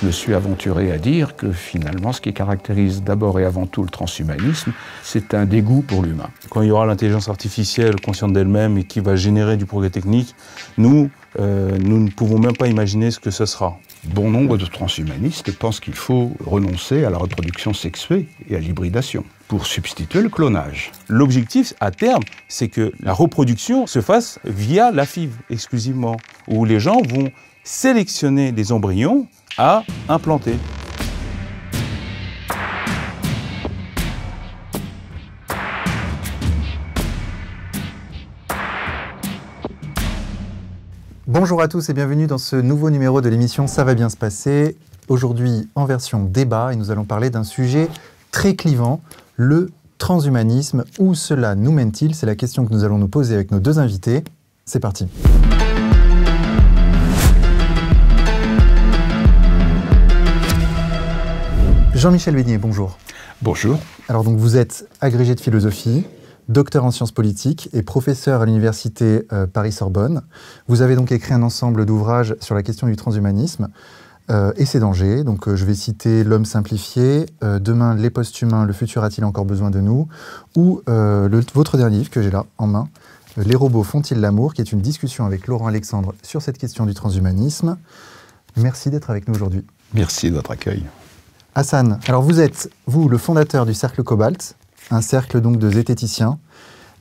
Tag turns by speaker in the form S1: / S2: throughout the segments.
S1: je me suis aventuré à dire que finalement, ce qui caractérise d'abord et avant tout le transhumanisme, c'est un dégoût pour l'humain. Quand il y aura l'intelligence artificielle consciente d'elle-même et qui va générer du progrès technique, nous, euh, nous ne pouvons même pas imaginer ce que ce sera. Bon nombre de transhumanistes pensent qu'il faut renoncer à la reproduction sexuée et à l'hybridation pour substituer le clonage. L'objectif à terme, c'est que la reproduction se fasse
S2: via la FIV exclusivement, où les gens vont sélectionner des embryons à implanter.
S3: Bonjour à tous et bienvenue dans ce nouveau numéro de l'émission Ça va bien se passer. Aujourd'hui en version débat et nous allons parler d'un sujet très clivant, le transhumanisme. Où cela nous mène-t-il C'est la question que nous allons nous poser avec nos deux invités. C'est parti. Jean-Michel Beignet, bonjour. Bonjour. Alors donc vous êtes agrégé de philosophie, docteur en sciences politiques et professeur à l'université euh, Paris-Sorbonne. Vous avez donc écrit un ensemble d'ouvrages sur la question du transhumanisme euh, et ses dangers. Donc euh, je vais citer L'homme simplifié, Demain les post-humains, le futur a-t-il encore besoin de nous ou votre dernier livre que j'ai là en main, Les robots font-ils l'amour, qui est une discussion avec Laurent Alexandre sur cette question du transhumanisme. Merci d'être avec nous aujourd'hui. Merci de votre accueil. Hassan, alors vous êtes, vous, le fondateur du Cercle Cobalt, un cercle donc de zététiciens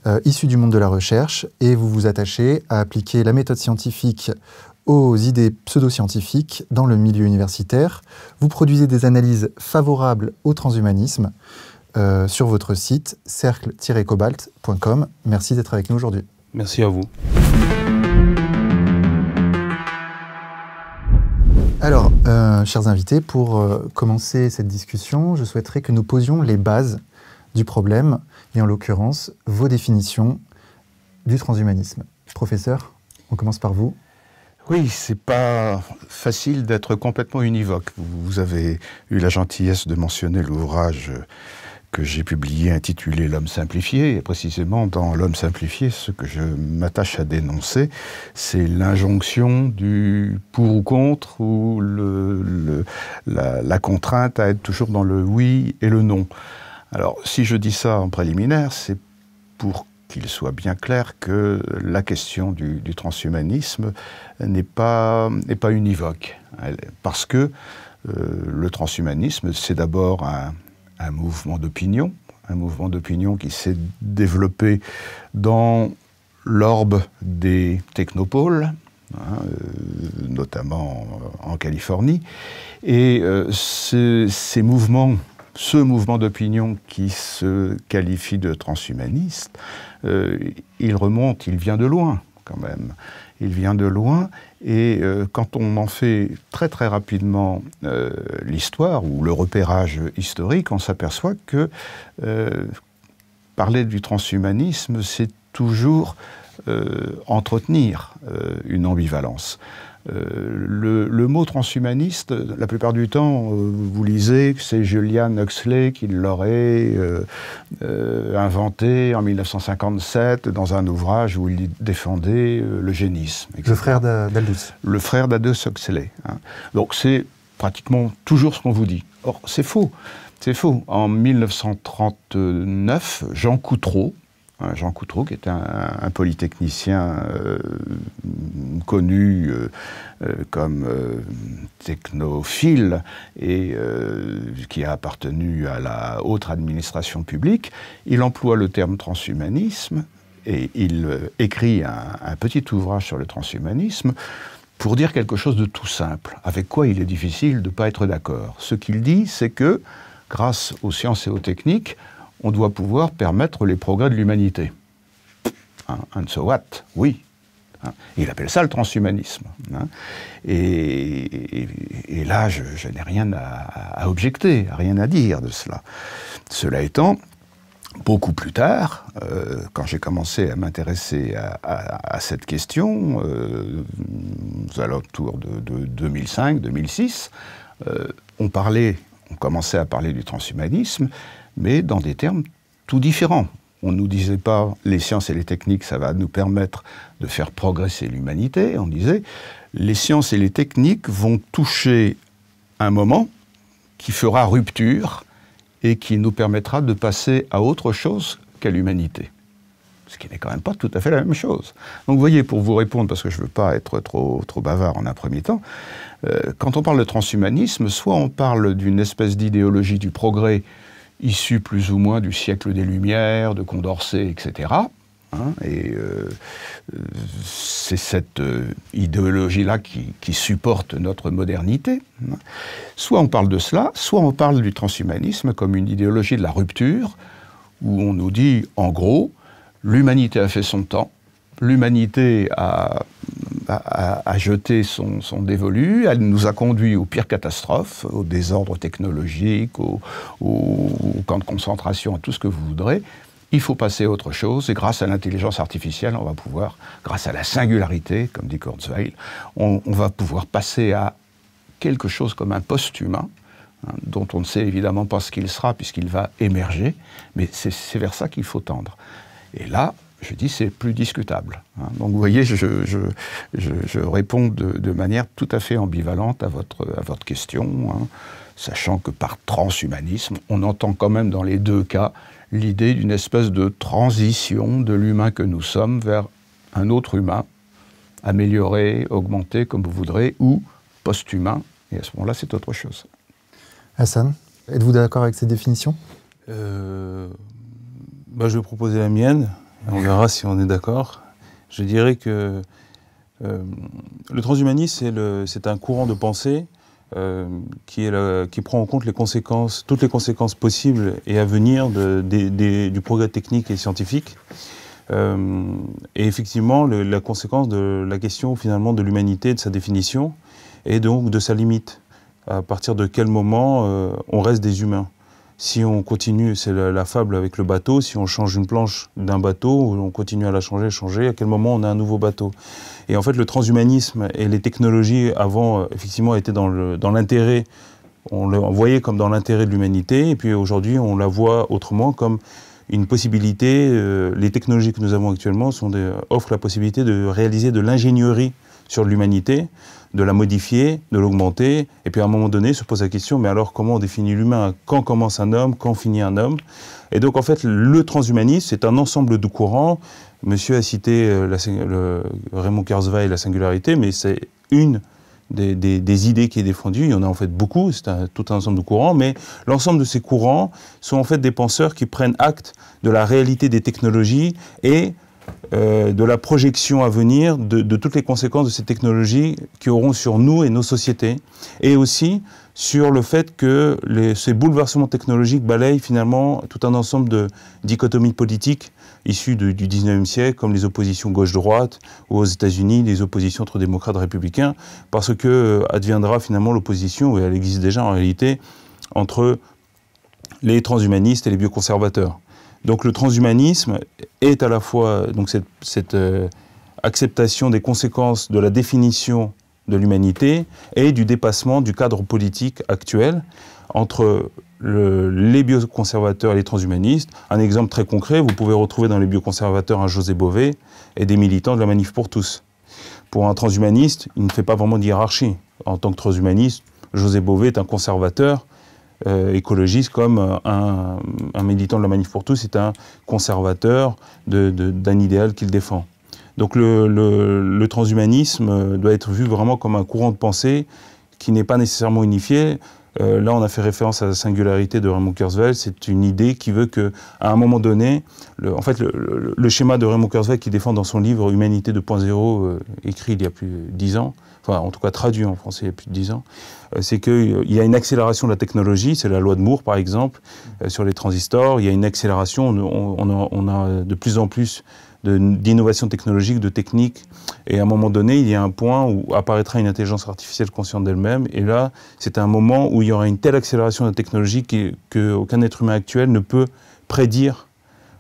S3: euh, issus du monde de la recherche, et vous vous attachez à appliquer la méthode scientifique aux idées pseudo-scientifiques dans le milieu universitaire. Vous produisez des analyses favorables au transhumanisme euh, sur votre site cercle-cobalt.com. Merci d'être avec nous aujourd'hui. Merci à vous. Alors, euh, chers invités, pour euh, commencer cette discussion, je souhaiterais que nous posions les bases du problème, et en l'occurrence, vos définitions du transhumanisme. Professeur, on commence par vous.
S1: Oui, c'est pas facile d'être complètement univoque. Vous avez eu la gentillesse de mentionner l'ouvrage j'ai publié intitulé L'homme simplifié. Et précisément, dans L'homme simplifié, ce que je m'attache à dénoncer, c'est l'injonction du pour ou contre ou la, contrainte à être toujours dans le oui et le non. Alors, si je dis ça en préliminaire, c'est pour qu'il soit bien clair que la question du, transhumanisme n'est pas, pas univoque. Parce que euh, le transhumanisme, c'est d'abord un, un mouvement d'opinion, un mouvement d'opinion qui s'est développé dans l'orbe des technopoles, hein, euh, notamment en Californie. Et euh, ce, ces mouvements, ce mouvement d'opinion qui se qualifie de transhumaniste, euh, il remonte, il vient de loin quand même il vient de loin, et euh, quand on en fait très très rapidement euh, l'histoire ou le repérage historique, on s'aperçoit que euh, parler du transhumanisme, c'est toujours entretenir une ambivalence. Euh, le, mot transhumaniste, la plupart du temps, euh, vous lisez que c'est Julian Huxley qui l'aurait euh, inventé en 1957 dans un ouvrage où il défendait le génisme. Le frère d'Aldous. Le frère d'Aldous Huxley. Hein. Donc c'est pratiquement toujours ce qu'on vous dit. Or, c'est faux. C'est faux. En 1939, Jean Coutreau, euh, Jean Coutroux est un, polytechnicien euh, connu euh, comme technophile et qui a appartenu à la haute administration publique. Il emploie le terme transhumanisme et il écrit un, un petit ouvrage sur le transhumanisme pour dire quelque chose de tout simple, avec quoi il est difficile de ne pas être d'accord. Ce qu'il dit, c'est que grâce aux sciences et aux techniques, on doit pouvoir permettre les progrès de l'humanité. Hein, and so what Oui. Hein, il appelle ça le transhumanisme. Hein. Et, là, je, n'ai rien à, objecter, rien à dire de cela. Cela étant, beaucoup plus tard, euh, quand j'ai commencé à m'intéresser à, cette question, euh, à de, 2005-2006, euh, on parlait, on commençait à parler du transhumanisme, mais dans des termes tout différents. On ne nous disait pas les sciences et les techniques, ça va nous permettre de faire progresser l'humanité. On disait les sciences et les techniques vont toucher un moment qui fera rupture et qui nous permettra de passer à autre chose qu'à l'humanité. Ce qui n'est quand même pas tout à fait la même chose. Donc vous voyez, pour vous répondre, parce que je ne veux pas être trop, trop bavard en un premier temps, euh, quand on parle de transhumanisme, soit on parle d'une espèce d'idéologie du progrès Issu plus ou moins du siècle des Lumières, de Condorcet, etc. et hein, euh, c'est cette euh, idéologie-là qui, qui, supporte notre modernité. Hein. Soit on parle de cela, soit on parle du transhumanisme comme une idéologie de la rupture, où on nous dit, en gros, l'humanité a fait son temps, l'humanité a, a, jeté son, dévolu, elle nous a conduit aux pires catastrophes, aux désordres technologiques, aux, camp camps de concentration, à tout ce que vous voudrez. Il faut passer à autre chose, et grâce à l'intelligence artificielle, on va pouvoir, grâce à la singularité, comme dit Kurzweil, on, va pouvoir passer à quelque chose comme un post-humain, hein, dont on ne sait évidemment pas ce qu'il sera, puisqu'il va émerger, mais c'est vers ça qu'il faut tendre. Et là, je dis c'est plus discutable. Hein. Donc vous voyez, je, je, je, réponds de, manière tout à fait ambivalente à votre, à votre question, hein, sachant que par transhumanisme, on entend quand même dans les deux cas l'idée d'une espèce de transition de l'humain que nous sommes vers un autre humain, amélioré, augmenté comme vous voudrez, ou post-humain, et à ce moment-là
S3: c'est autre chose. Hassan, êtes-vous d'accord avec cette définition
S1: euh,
S2: bah, Je vais proposer la mienne. On verra si on est d'accord. Je dirais que euh, le transhumanisme, c'est un courant de pensée euh, qui, prend en compte toutes les conséquences possibles et à venir du progrès technique et scientifique. Euh, et effectivement, la conséquence de la question finalement de l'humanité, de sa définition, et donc de sa limite. À partir de quel moment on reste des humains si on continue, c'est la, fable avec le bateau, si on change une planche d'un bateau, on continue à la changer, changer, à quel moment on a un nouveau bateau Et en fait, le transhumanisme et les technologies avant, euh, effectivement, étaient dans l'intérêt, on le voyait comme dans l'intérêt de l'humanité, et puis aujourd'hui, on la voit autrement comme une possibilité, euh, les technologies que nous avons actuellement offrent la possibilité de réaliser de l'ingénierie sur l'humanité, de la modifier, de l'augmenter, et puis à un moment donné se pose la question, mais alors comment on définit l'humain Quand commence un homme Quand finit un homme Et donc en fait, le transhumanisme, c'est un ensemble de courants. Monsieur a cité euh, la, et Raymond Kurzweil, la singularité, mais c'est une des, des, idées qui est défendue. Il y en a en fait beaucoup, c'est tout un ensemble de courants, mais l'ensemble de ces courants sont en fait des penseurs qui prennent acte de la réalité des technologies et euh, de la projection à venir de, toutes les conséquences de ces technologies qui auront sur nous et nos sociétés, et aussi sur le fait que ces bouleversements technologiques balayent finalement tout un ensemble de dichotomies politiques issues du 19e siècle, comme les oppositions gauche-droite, ou aux États-Unis, les oppositions entre démocrates et républicains, parce que euh, adviendra finalement l'opposition, et elle existe déjà en réalité, entre les transhumanistes et les bioconservateurs. Donc le transhumanisme est à la fois cette, euh, acceptation des conséquences de la définition de l'humanité et du dépassement du cadre politique actuel entre les bioconservateurs et les transhumanistes. Un exemple très concret, vous pouvez retrouver dans les bioconservateurs un José Bové et des militants de la Manif pour tous. Pour un transhumaniste, il ne fait pas vraiment de hiérarchie. En tant que transhumaniste, José Bové est un conservateur euh, écologiste comme euh, un, un, militant de la Manif pour tous c'est un conservateur d'un idéal qu'il défend. Donc le, transhumanisme euh, doit être vu vraiment comme un courant de pensée qui n'est pas nécessairement unifié. là, on a fait référence à la singularité de Raymond Kurzweil. C'est une idée qui veut que, à un moment donné, en fait, le, schéma de Raymond Kurzweil qui défend dans son livre Humanité 2.0, écrit il y a plus de dix ans, en tout cas traduit en français il y a plus de 10 ans, euh, c'est qu'il euh, y a une accélération de la technologie, c'est la loi de Moore par exemple, euh, sur les transistors, il y a une accélération, on, a, de plus en plus d'innovations technologiques, de techniques, Et à un moment donné, il y a un point où apparaîtra une intelligence artificielle consciente d'elle-même. Et là, c'est un moment où il y aura une telle accélération de la technologie qu'aucun qu être humain actuel ne peut prédire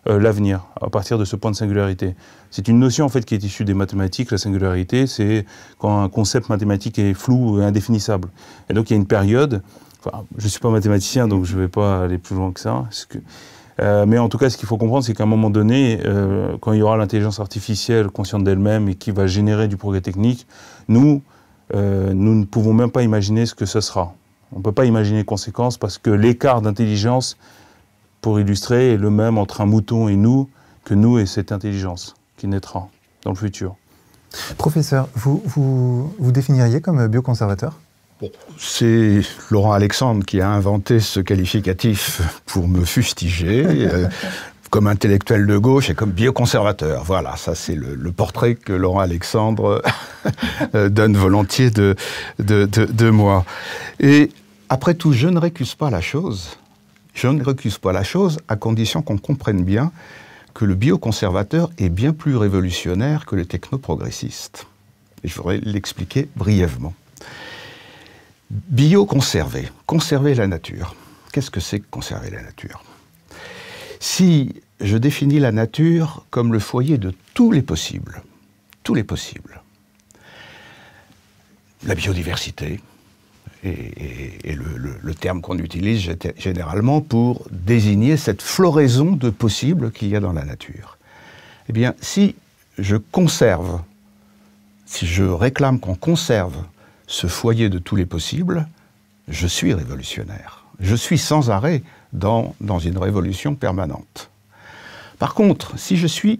S2: euh, l'avenir à partir de ce point de singularité. C'est une notion en fait qui est issue des mathématiques. La singularité, c'est quand un concept mathématique est flou et indéfinissable. Et donc il y a une période. je ne suis pas mathématicien, donc je ne vais pas aller plus loin que ça. Que, euh, mais en tout cas, ce qu'il faut comprendre, c'est qu'à un moment donné, euh, quand il y aura l'intelligence artificielle consciente d'elle-même et qui va générer du progrès technique, nous, nous ne pouvons même pas imaginer ce que ça sera. On ne peut pas imaginer les conséquences parce que l'écart d'intelligence pour illustrer le même entre un mouton et nous que nous et cette intelligence qui naîtra dans le futur.
S3: Professeur, vous vous, vous définiriez comme bioconservateur
S1: bon, C'est Laurent Alexandre qui a inventé ce qualificatif pour me fustiger. Euh, comme intellectuel de gauche et comme bioconservateur. Voilà, ça c'est le, portrait que Laurent Alexandre euh, donne volontiers de, de, de moi. Et après tout, je ne récuse pas la chose. Je ne recuse pas la chose à condition qu'on comprenne bien que le bioconservateur est bien plus révolutionnaire que le technoprogressiste. Et je voudrais l'expliquer brièvement. Bioconserver, conserver la nature. Qu'est-ce que c'est que conserver la nature Si je définis la nature comme le foyer de tous les possibles, tous les possibles, la biodiversité, et, le, terme qu'on utilise généralement pour désigner cette floraison de possibles qu'il y a dans la nature. Eh bien, si je conserve, si je réclame qu'on conserve ce foyer de tous les possibles, je suis révolutionnaire. Je suis sans arrêt dans, dans une révolution permanente. Par contre, si je suis,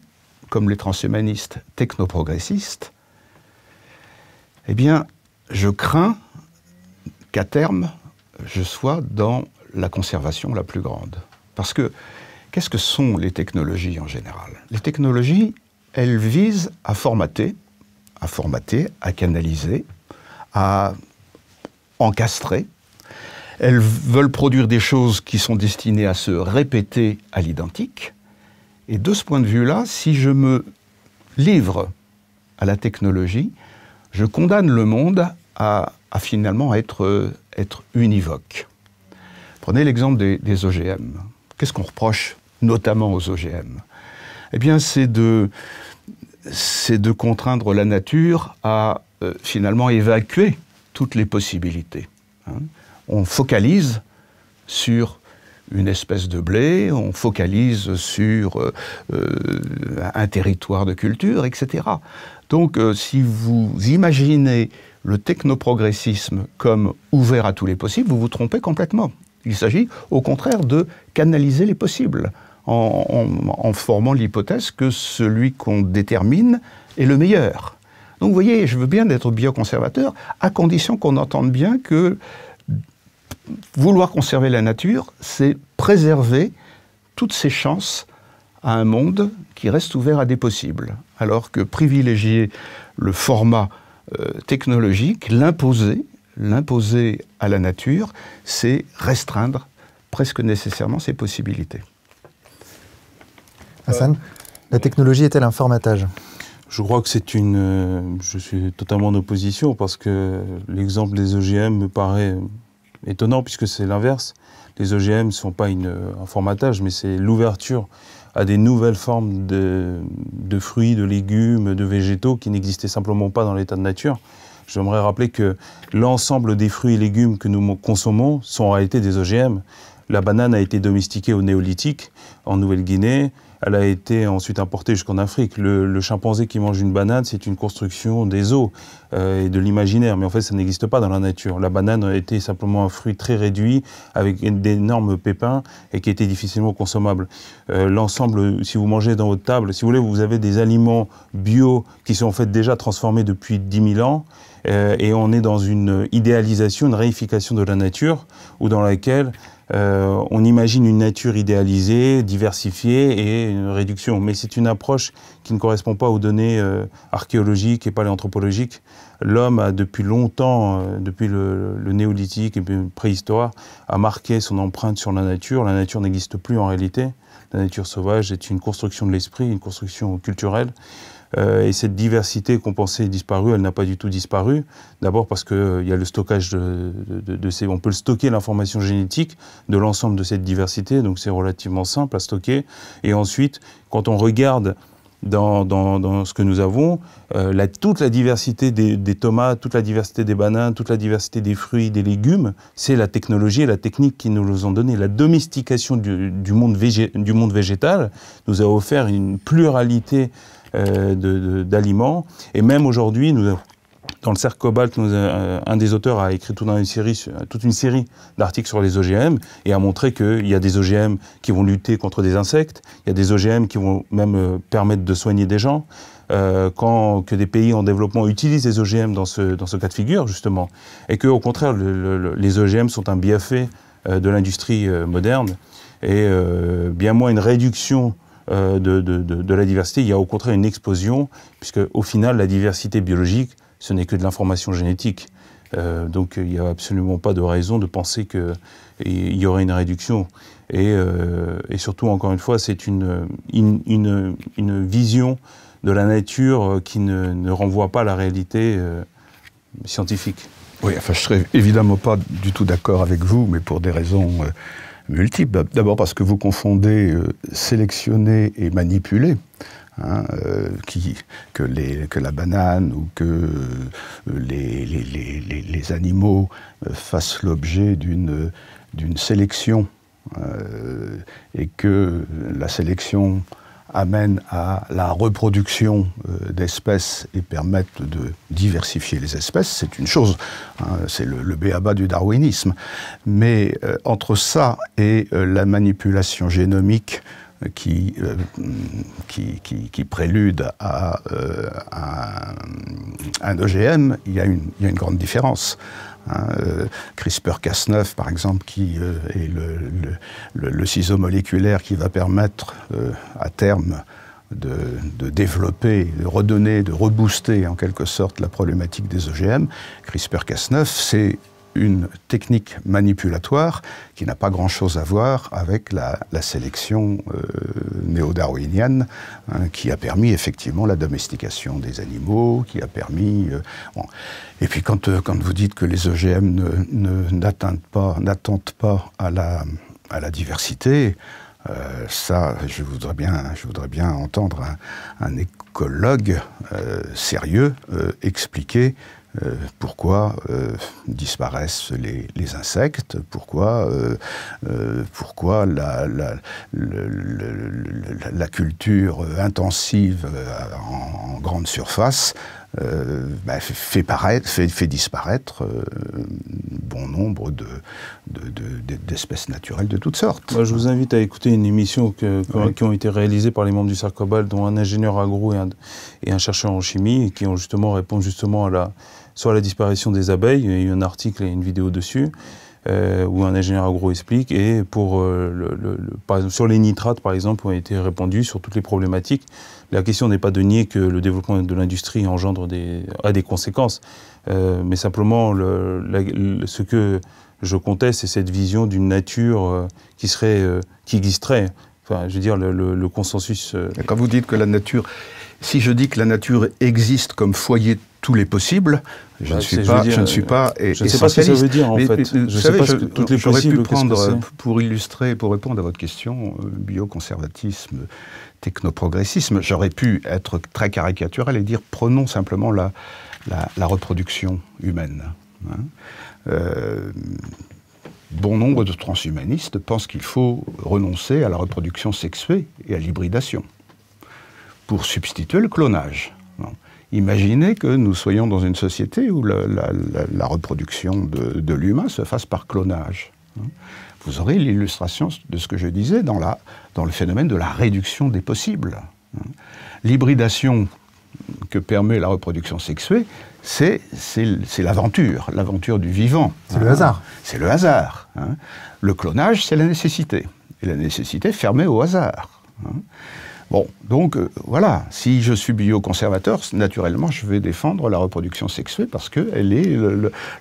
S1: comme les transhumanistes, technoprogressiste, eh bien, je crains qu'à terme, je sois dans la conservation la plus grande. Parce que, qu'est-ce que sont les technologies en général Les technologies, elles visent à formater, à formater, à canaliser, à encastrer. Elles veulent produire des choses qui sont destinées à se répéter à l'identique. Et de ce point de vue-là, si je me livre à la technologie, je condamne le monde à à finalement être, euh, être univoque. Prenez l'exemple des, OGM. Qu'est-ce qu'on reproche notamment aux OGM Eh bien, c'est de, c'est de contraindre la nature à euh, finalement évacuer toutes les possibilités. Hein. On focalise sur une espèce de blé, on focalise sur euh, un territoire de culture, etc. Donc si vous imaginez le technoprogressisme comme ouvert à tous les possibles, vous vous trompez complètement. Il s'agit au contraire de canaliser les possibles en, formant l'hypothèse que celui qu'on détermine est le meilleur. Donc vous voyez, je veux bien être bioconservateur, à condition qu'on entende bien que vouloir conserver la nature, c'est préserver toutes ses chances à un monde qui reste ouvert à des possibles. Alors que privilégier le format euh, technologique, l'imposer, l'imposer à la nature, c'est restreindre presque nécessairement ses possibilités. Euh,
S3: Hassan, la technologie est-elle un formatage je crois que c'est une.
S2: Euh, je suis totalement en opposition parce que l'exemple des OGM me paraît étonnant puisque c'est l'inverse. Les OGM ne sont pas une, un formatage, mais c'est l'ouverture à des nouvelles formes de, fruits, de légumes, de végétaux qui n'existaient simplement pas dans l'état de nature. J'aimerais rappeler que l'ensemble des fruits et légumes que nous consommons sont en réalité des OGM. La banane a été domestiquée au néolithique en Nouvelle-Guinée, elle a été ensuite importée jusqu'en Afrique. Le, chimpanzé qui mange une banane, c'est une construction des os euh, et de l'imaginaire. Mais en fait, ça n'existe pas dans la nature. La banane était simplement un fruit très réduit, avec d'énormes pépins, et qui était difficilement consommable. Euh, l'ensemble, si vous mangez dans votre table, si vous voulez, vous avez des aliments bio qui sont en fait déjà transformés depuis 10 000 ans. Euh, et on est dans une idéalisation, une réification de la nature, ou dans laquelle euh, on imagine une nature idéalisée, diversifiée et une réduction. Mais c'est une approche qui ne correspond pas aux données euh, archéologiques et paléanthropologiques. L'homme a depuis longtemps, depuis le, néolithique et puis préhistoire, a marqué son empreinte sur la nature. La nature n'existe plus en réalité. La nature sauvage est une construction de l'esprit, une construction culturelle. Euh, et cette diversité qu'on pensait disparue, elle n'a pas du tout disparu. D'abord parce qu'il euh, y a le stockage de, On peut stocker l'information génétique de l'ensemble de cette diversité, donc c'est relativement simple à stocker. Et ensuite, quand on regarde dans, ce que nous avons, euh, toute la diversité des, tomates, toute la diversité des bananes, toute la diversité des fruits, des légumes, c'est la technologie et la technique qui nous les ont donné. La domestication du, monde, du végétal nous a offert une pluralité euh, d'aliments. Et même aujourd'hui, nous avons... Dans le cercle Cobalt, euh, euh, un des auteurs a écrit toute une série, d'articles sur les OGM et a montré qu'il y a des OGM qui vont lutter contre des insectes, il y a des OGM qui vont même euh, permettre de soigner des gens. quand, que des pays en développement utilisent les OGM dans ce, cas de figure, justement, et qu'au contraire, les OGM sont un bienfait de l'industrie moderne et bien moins une réduction de, la diversité, il y a au contraire une explosion, puisque au final, la diversité biologique ce n'est que de l'information génétique. Euh, donc il n'y a absolument pas de raison de penser qu'il y aurait une réduction. Euh, et, surtout, encore une fois, c'est une, une, vision de la nature qui ne, renvoie pas à la réalité euh, scientifique.
S1: Oui, enfin, je serais évidemment pas du tout d'accord avec vous, mais pour des raisons multiples. D'abord parce que vous confondez sélectionner et manipuler. Hein, euh, que, les, que, la banane ou que euh, les, animaux euh, fassent l'objet d'une sélection et que la sélection amène à la reproduction d'espèces et permette de diversifier les espèces, c'est une chose, hein, c'est le, le béaba du darwinisme. Mais entre ça et la manipulation génomique, euh, qui, qui, qui, prélude à, euh, un OGM, e il y, a une, grande différence. Hein. Euh, CRISPR-Cas9, par exemple, qui est le, ciseau moléculaire qui va permettre à terme de, de, développer, de redonner, de rebooster en quelque sorte la problématique des OGM. E CRISPR-Cas9, c'est une technique manipulatoire qui n'a pas grand-chose à voir avec la, sélection euh, néo-darwinienne, hein, qui a permis effectivement la domestication des animaux, qui a permis... Euh, Et puis quand, euh, quand vous dites que les OGM e n'attendent pas, pas à la, à la diversité, ça, je voudrais bien, je voudrais bien entendre un, écologue sérieux expliquer euh, pourquoi euh, disparaissent les, insectes Pourquoi, euh, pourquoi la, la, culture intensive en, grande surface bah, fait, fait, fait, disparaître bon nombre d'espèces de, naturelles de toutes sortes. je vous invite à écouter une émission qui
S2: ont été réalisée par les membres du Sarcobal, dont un ingénieur agro et un, chercheur en chimie, qui ont justement justement à la, sur la disparition des abeilles. Il y a eu un article et une vidéo dessus. Euh, où un ingénieur agro explique, et pour, euh, le, par exemple, sur les nitrates, par exemple, ont été répandus sur toutes les problématiques. La question n'est pas de nier que le développement de l'industrie engendre des, a des conséquences, euh, mais simplement ce que je conteste, c'est cette vision d'une nature qui serait, qui existerait. Enfin, je veux dire,
S1: le, consensus. Quand vous dites que la nature, si je dis que la nature existe comme foyer de tous les possibles, je, ne suis pas, je, ne suis pas je sais pas ce que ça veut dire, en fait. Je ne sais pas ce que, toutes les J'aurais pu prendre, euh, pour illustrer, pour répondre à votre question, euh, bioconservatisme, technoprogressisme, j'aurais pu être très caricatural et dire prenons simplement la, la, reproduction humaine. Hein. Euh, bon nombre de transhumanistes pensent qu'il faut renoncer à la reproduction sexuée et à l'hybridation pour substituer le clonage. Imaginez que nous soyons dans une société où la, reproduction de, l'humain se fasse par clonage. Vous aurez l'illustration de ce que je disais dans, la, dans le phénomène de la réduction des possibles. L'hybridation que permet la reproduction sexuée, c'est l'aventure, l'aventure du vivant. C'est le hasard. Ah, c'est le hasard. Hein. Le clonage, c'est la nécessité. Et la nécessité fermée au hasard. Hein. Bon, donc euh, voilà, si je suis bioconservateur, naturellement, je vais défendre la reproduction sexuée parce qu'elle est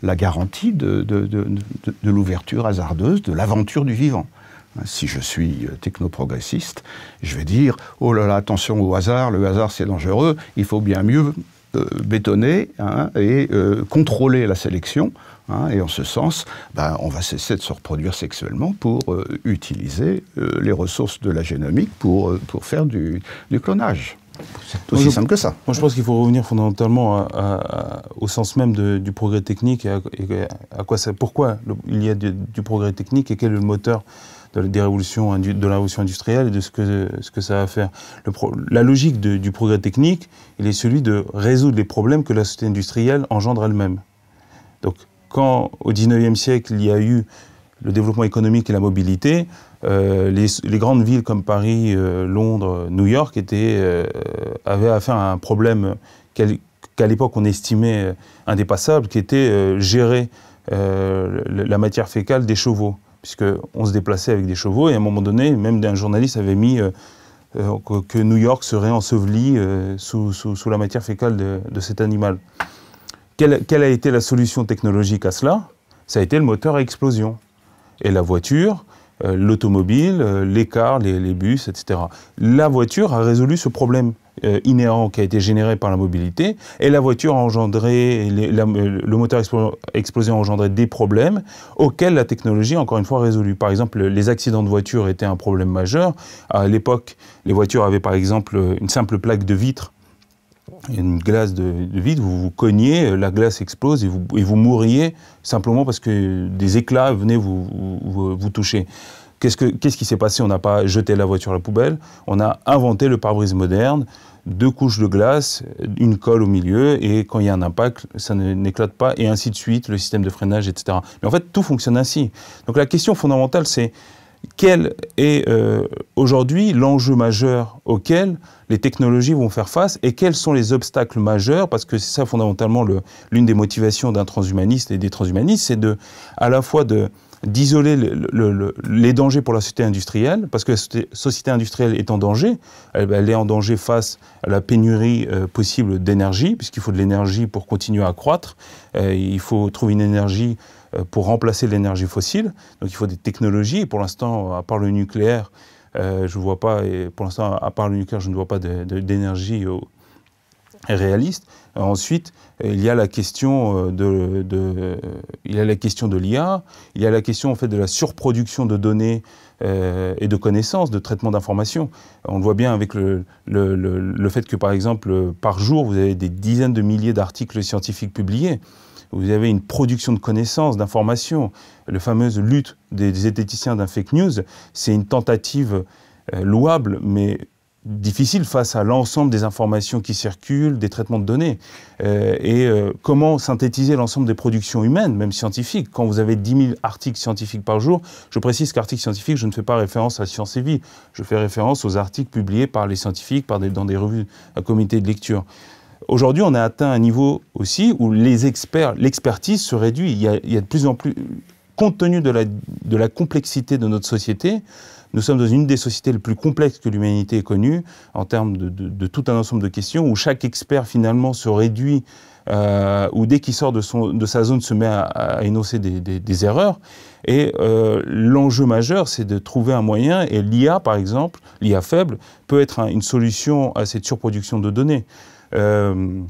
S1: la garantie de, de l'ouverture hasardeuse, de l'aventure du vivant. Si je suis euh, technoprogressiste, je vais dire oh là là, attention au hasard, le hasard c'est dangereux, il faut bien mieux euh, bétonner hein, et euh, contrôler la sélection. Hein, et en ce sens, ben, on va cesser de se reproduire sexuellement pour euh, utiliser les ressources de la génomique pour, pour faire du, clonage. C'est aussi simple que ça.
S2: Moi, je pense qu'il faut revenir fondamentalement au sens même du progrès technique et, à, quoi ça, pourquoi il y a du progrès technique et quel est le moteur de, des de la révolution industrielle et de ce que, ce que ça va faire. Le la logique du progrès technique, il est celui de résoudre les problèmes que la société industrielle engendre elle-même. Donc, quand au 19e siècle, il y a eu le développement économique et la mobilité, euh, les, grandes villes comme Paris, euh, Londres, New York étaient, euh, avaient affaire à un problème qu'à l'époque on estimait indépassable, qui était gérer la matière fécale des chevaux puisqu'on se déplaçait avec des chevaux, et à un moment donné, même un journaliste avait mis euh, euh, que, New York serait enseveli euh, sous, la matière fécale de, cet animal. Quelle, a été la solution technologique à cela Ça a été le moteur à explosion. Et la voiture, l'automobile, les cars, les bus, etc. La voiture a résolu ce problème. Euh, inhérent qui a été généré par la mobilité, et la voiture a engendré, le moteur explosé a engendré des problèmes auxquels la technologie, encore une fois, résolu. Par exemple, les accidents de voiture étaient un problème majeur. À l'époque, les voitures avaient par exemple une simple plaque de vitre une glace de, vitre, vous vous cogniez, la glace explose et vous, vous mouriez simplement parce que des éclats venaient vous, vous, vous toucher. Qu'est-ce, qui s'est passé On n'a pas jeté la voiture à la poubelle, on a inventé le pare-brise moderne, deux couches de glace, une colle au milieu, et quand il y a un impact, ça n'éclate pas, et ainsi de suite, le système de freinage, etc. Mais en fait, tout fonctionne ainsi. Donc la question fondamentale, c'est quel est euh, aujourd'hui l'enjeu majeur auquel les technologies vont faire face et quels sont les obstacles majeurs Parce que c'est ça fondamentalement l'une des motivations d'un transhumaniste et des transhumanistes, c'est de, à la fois de d'isoler les dangers pour la société industrielle, parce que la société industrielle est en danger. Eh ben, elle, est en danger face à la pénurie euh, possible d'énergie, puisqu'il faut de l'énergie pour continuer à croître. Euh, il faut trouver une énergie euh, pour remplacer l'énergie fossile. Donc il faut des technologies. pour l'instant, à part le nucléaire, je ne vois pas, et pour l'instant, à part le nucléaire, je ne vois pas d'énergie réaliste. Ensuite, il y a la question euh, de, il y a la question de l'IA, il y a la question en fait de la surproduction de données euh, et de connaissances, de traitement d'informations. On le voit bien avec le, le, fait que par exemple par jour vous avez des dizaines de milliers d'articles scientifiques publiés. Vous avez une production de connaissances, d'informations. La fameuse lutte des, des zététiciens d'un fake news, c'est une tentative euh, louable, mais difficile face à l'ensemble des informations qui circulent, des traitements de données. Euh, et euh, comment synthétiser l'ensemble des productions humaines, même scientifiques Quand vous avez 10 000 articles scientifiques par jour, je précise qu'articles scientifiques, je ne fais pas référence à Science et Vie, je fais référence aux articles publiés par les scientifiques par dans des revues à comité de lecture. Aujourd'hui, on a atteint un niveau aussi où les experts, l'expertise se réduit. Il y, a, de plus en plus, compte tenu de la, de la complexité de notre société, nous sommes dans une des sociétés les plus complexes que l'humanité ait connues en termes de, tout un ensemble de questions, où chaque expert finalement se réduit, euh, ou dès qu'il sort de, son, de sa zone se met à, à énoncer des, erreurs. Et euh, l'enjeu majeur, c'est de trouver un moyen, et l'IA par exemple, l'IA faible, peut être une solution à cette surproduction de données. Euh,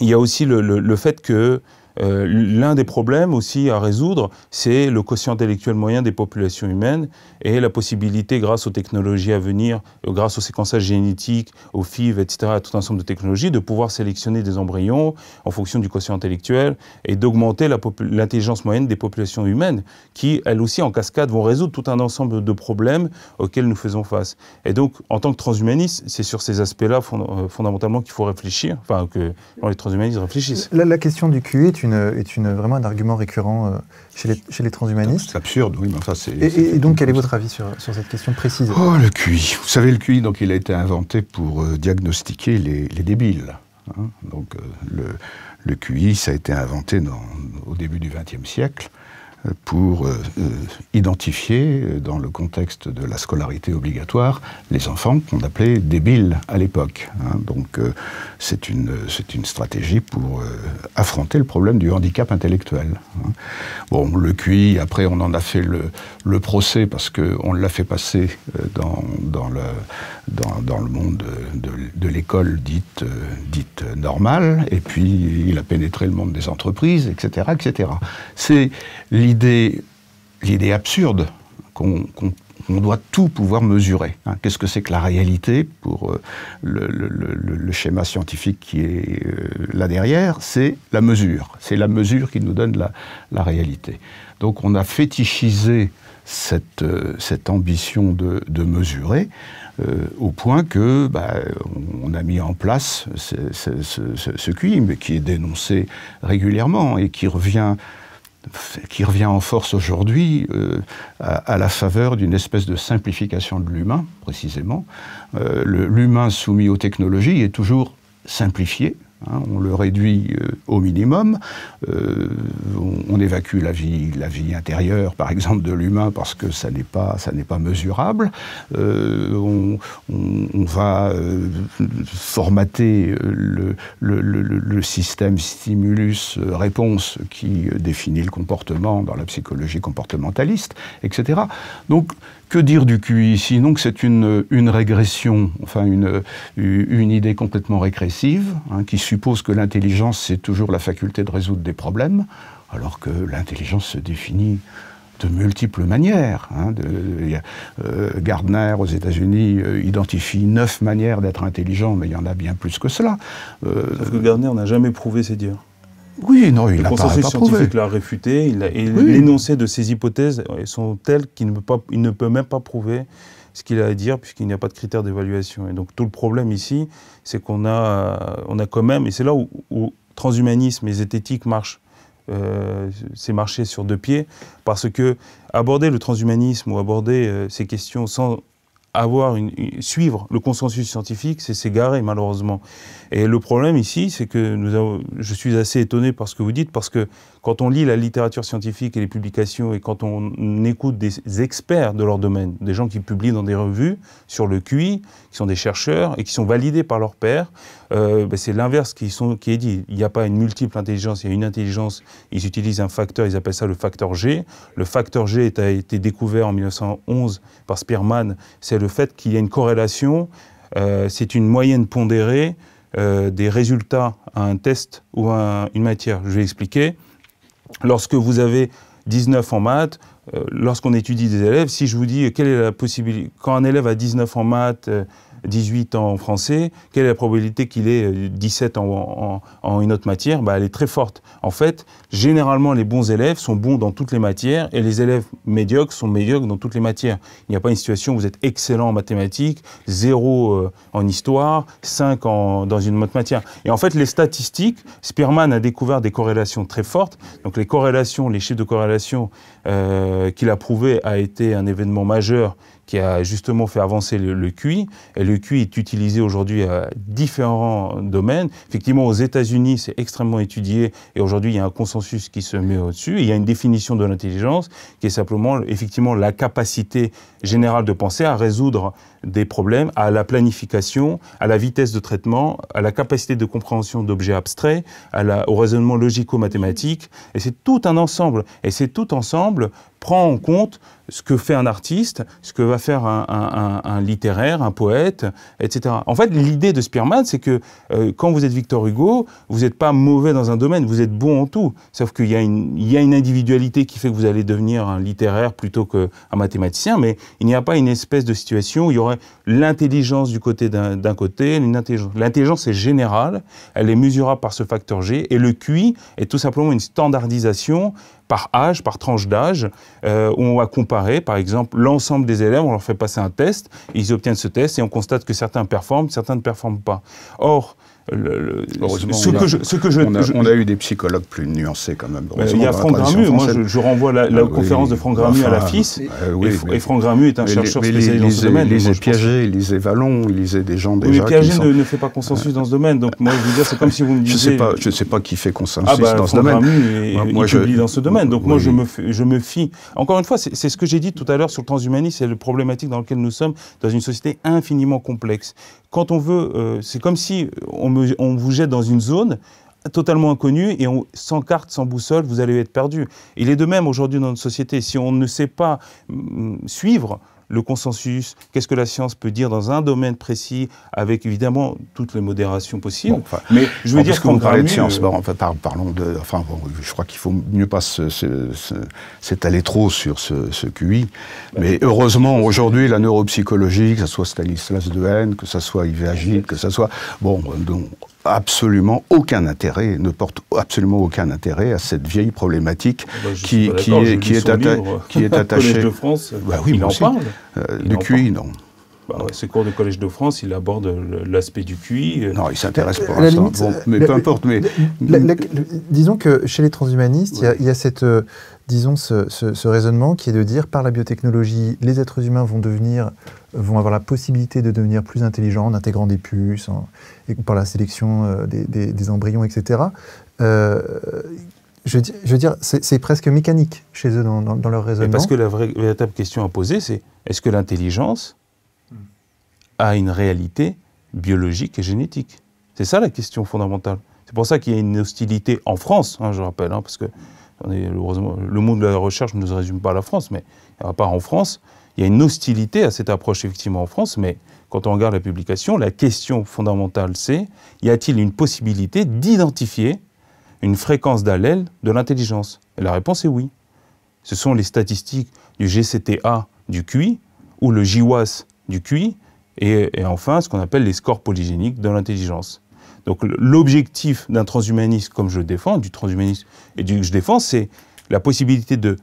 S2: il y a aussi le fait que euh, l'un des problèmes aussi à résoudre, c'est le quotient intellectuel moyen des populations humaines et la possibilité, grâce aux technologies à venir, euh, grâce au séquençage génétique, aux FIV, etc., à tout un ensemble de technologies, de pouvoir sélectionner des embryons en fonction du quotient intellectuel et d'augmenter l'intelligence moyenne des populations humaines, qui, elles aussi, en cascade, vont résoudre tout un ensemble de problèmes auxquels nous faisons face. Et donc, en tant que transhumaniste, c'est sur ces aspects-là euh, fondamentalement qu'il faut réfléchir, enfin que les transhumanistes
S3: réfléchissent. La, question du QI est une est une, vraiment un argument récurrent euh, chez les, transhumanistes. C'est absurde, oui, mais enfin c'est... Et, donc quel est votre avis sur, cette question précise Oh, le QI Vous savez, le QI,
S1: donc, il a été inventé pour euh, diagnostiquer les, débiles. Hein. donc euh, le, le, QI, ça a été inventé au début du XXe siècle pour euh, euh, identifier, euh, dans le contexte de la scolarité obligatoire, les enfants qu'on appelait débiles à l'époque. Hein. Donc c'est une, une stratégie pour affronter le problème du handicap intellectuel. Hein. Bon, le QI, après on en a fait le, le procès parce qu'on l'a fait passer dans, dans, le, dans, le monde de, de l'école dite, dite normale, et puis il a pénétré le monde des entreprises, etc. etc. C'est l'idée absurde qu'on doit tout pouvoir mesurer. Hein. Qu'est-ce que c'est que la réalité pour euh, le, le, schéma scientifique qui est euh, là derrière C'est la mesure. C'est la mesure qui nous donne la, la réalité. Donc on a fétichisé cette, euh, cette ambition de, de mesurer au point que bah, on, a mis en place ce, ce, qui est dénoncé régulièrement et qui revient qui revient en force aujourd'hui euh, à, la faveur d'une espèce de simplification de l'humain, précisément. Euh, l'humain soumis aux technologies est toujours simplifié, Hein, on le réduit euh, au minimum. Euh, on, évacue la vie, la vie intérieure, par exemple, de l'humain parce que ça n'est pas, ça n'est pas mesurable. Euh, on, va formater le, système stimulus-réponse qui définit le comportement dans la psychologie comportementaliste, etc. Donc que dire du QI Sinon que c'est une, une, régression, enfin une, une idée complètement régressive, hein, qui suppose que l'intelligence, c'est toujours la faculté de résoudre des problèmes, alors que l'intelligence se définit de multiples manières. Hein, de, euh, Gardner, aux États-Unis, euh, identifie neuf manières d'être intelligent, mais il y en a bien plus que cela. Euh, Sauf que Gardner n'a jamais prouvé ses dires. Oui, non, il n'a pas, l'a
S2: réfuté, il a, et l'énoncé de ses hypothèses sont telles qu'il ne peut, même pas prouver ce qu'il a à dire puisqu'il n'y a pas de critères d'évaluation. Et donc tout le problème ici, c'est qu'on a, on a quand même, et c'est là où, transhumanisme et zététique marchent, euh, c'est marcher sur deux pieds, parce que aborder le transhumanisme ou aborder euh, ces questions sans avoir une, suivre le consensus scientifique, c'est s'égarer malheureusement. Et le problème ici, c'est que je suis assez étonné par ce que vous dites, parce que quand on lit la littérature scientifique et les publications, et quand on écoute des experts de leur domaine, des gens qui publient dans des revues sur le QI, qui sont des chercheurs et qui sont validés par leurs pairs, euh, ben, c'est l'inverse qui, est dit. Il n'y a pas une multiple intelligence, il y a une intelligence. Ils utilisent un facteur, ils appellent ça le facteur G. Le facteur G a été découvert en 1911 par Spearman. C'est le fait qu'il y a une corrélation, euh, c'est une moyenne pondérée euh, des résultats à un test ou à une matière. Je vais expliquer. Lorsque vous avez 19 en maths, euh, lorsqu'on étudie des élèves, si je vous dis euh, quelle est la possibilité, quand un élève a 19 en maths, 18 en français, quelle est la probabilité qu'il ait 17 euh, en, en, une autre matière bah, Elle est très forte. En fait, généralement, les bons élèves sont bons dans toutes les matières et les élèves médiocres sont médiocres dans toutes les matières. Il n'y a pas une situation où vous êtes excellent en mathématiques, zéro euh, en histoire, 5 en, dans une autre matière. Et en fait, les statistiques, Spearman a découvert des corrélations très fortes. Donc les corrélations, les chiffres de corrélation euh, qu'il a prouvé a été un événement majeur qui a justement fait avancer le, QI. Et le QI est utilisé aujourd'hui à différents domaines. Effectivement, aux États-Unis, c'est extrêmement étudié et aujourd'hui, il y a un consensus qui se met au-dessus. Il y a une définition de l'intelligence qui est simplement, effectivement, la capacité générale de penser à résoudre des problèmes, à la planification, à la vitesse de traitement, à la capacité de compréhension d'objets abstraits, à au raisonnement logico-mathématique. Et c'est tout un ensemble. Et c'est tout ensemble prend en compte ce que fait un artiste, ce que va faire un, littéraire, un poète, etc. En fait, l'idée de Spearman, c'est que euh, quand vous êtes Victor Hugo, vous n'êtes pas mauvais dans un domaine, vous êtes bon en tout. Sauf qu'il y, a une, y une individualité qui fait que vous allez devenir un littéraire plutôt qu'un mathématicien, mais il n'y a pas une espèce de situation où il y aurait l'intelligence du côté d'un côté, l'intelligence est générale, elle est mesurable par ce facteur G, et le QI est tout simplement une standardisation par âge, par tranche d'âge. Euh, on va comparer, par exemple, l'ensemble des élèves, on leur fait passer un test, ils obtiennent ce test et on constate que certains performent, certains ne performent pas. Or, Heureusement, ce, que je, on, a, eu
S1: des psychologues plus nuancés quand même. Il y a Franck Gramu, moi je, renvoie la, ah conférence de Franck Gramu à la FIS, ah et, Franck Gramu est un chercheur spécialisé dans ce domaine. lisait Piaget, il lisait Vallon, lisait des gens déjà. Oui, mais Piaget ne,
S2: fait pas consensus dans ce domaine, donc moi je veux dire, c'est comme si vous me disiez.
S1: Je ne sais, pas qui fait consensus ah bah, dans ce domaine. Gramu, moi, je... publie dans
S2: ce domaine, donc moi je me, je me fie. Encore une fois, c'est ce que j'ai dit tout à l'heure sur le transhumanisme, c'est la problématique dans laquelle nous sommes, dans une société infiniment complexe quand on veut, euh, c'est comme si on, vous jette dans une zone totalement inconnue et sans carte, sans boussole, vous allez être perdu. Il est de même aujourd'hui dans notre société. Si on ne sait pas mm, suivre le consensus, qu'est-ce que la science peut dire dans un domaine précis, avec évidemment toutes les modérations possibles. enfin, mais je veux dire qu'on vous de science,
S1: parlons de. Enfin, je crois qu'il faut mieux pas s'étaler trop sur ce, ce QI. mais heureusement, aujourd'hui, la neuropsychologie, que ce soit Stanislas Dehaene, que ce soit Yves que ce soit. Bon, donc absolument aucun intérêt, ne porte absolument aucun intérêt à cette vieille problématique eh ben, qui, est, qui, est attachée. Collège de France, bah, oui, il en euh, parle. non. Bah, cours de Collège de
S2: France, il aborde l'aspect du QI. non, il s'intéresse euh, pas à mais peu importe. Mais...
S3: disons que chez les transhumanistes, il y, a cette. Euh, disons, ce, raisonnement qui est de dire par la biotechnologie, les êtres humains vont devenir, vont avoir la possibilité de devenir plus intelligents en intégrant des puces, par la sélection euh, des, embryons, etc. Euh, je, veux dire, c'est presque mécanique chez eux dans, leur raisonnement. parce que
S2: la vraie, véritable question à poser, c'est est-ce que l'intelligence hmm. a une réalité biologique et génétique C'est ça la question fondamentale. C'est pour ça qu'il y a une hostilité en France, hein, je rappelle, hein, parce que est, le monde de la recherche ne se résume pas à la France, mais à part en France, il y a une hostilité à cette approche effectivement en France, mais quand on regarde la publication, la question fondamentale c'est y a-t-il une possibilité d'identifier une fréquence d'allèle de l'intelligence Et la réponse est oui. Ce sont les statistiques du GCTA du QI ou le GWAS du QI et, enfin ce qu'on appelle les scores polygéniques de l'intelligence. Donc l'objectif d'un transhumaniste comme je le défends, du transhumanisme et du que je défends, c'est la possibilité de,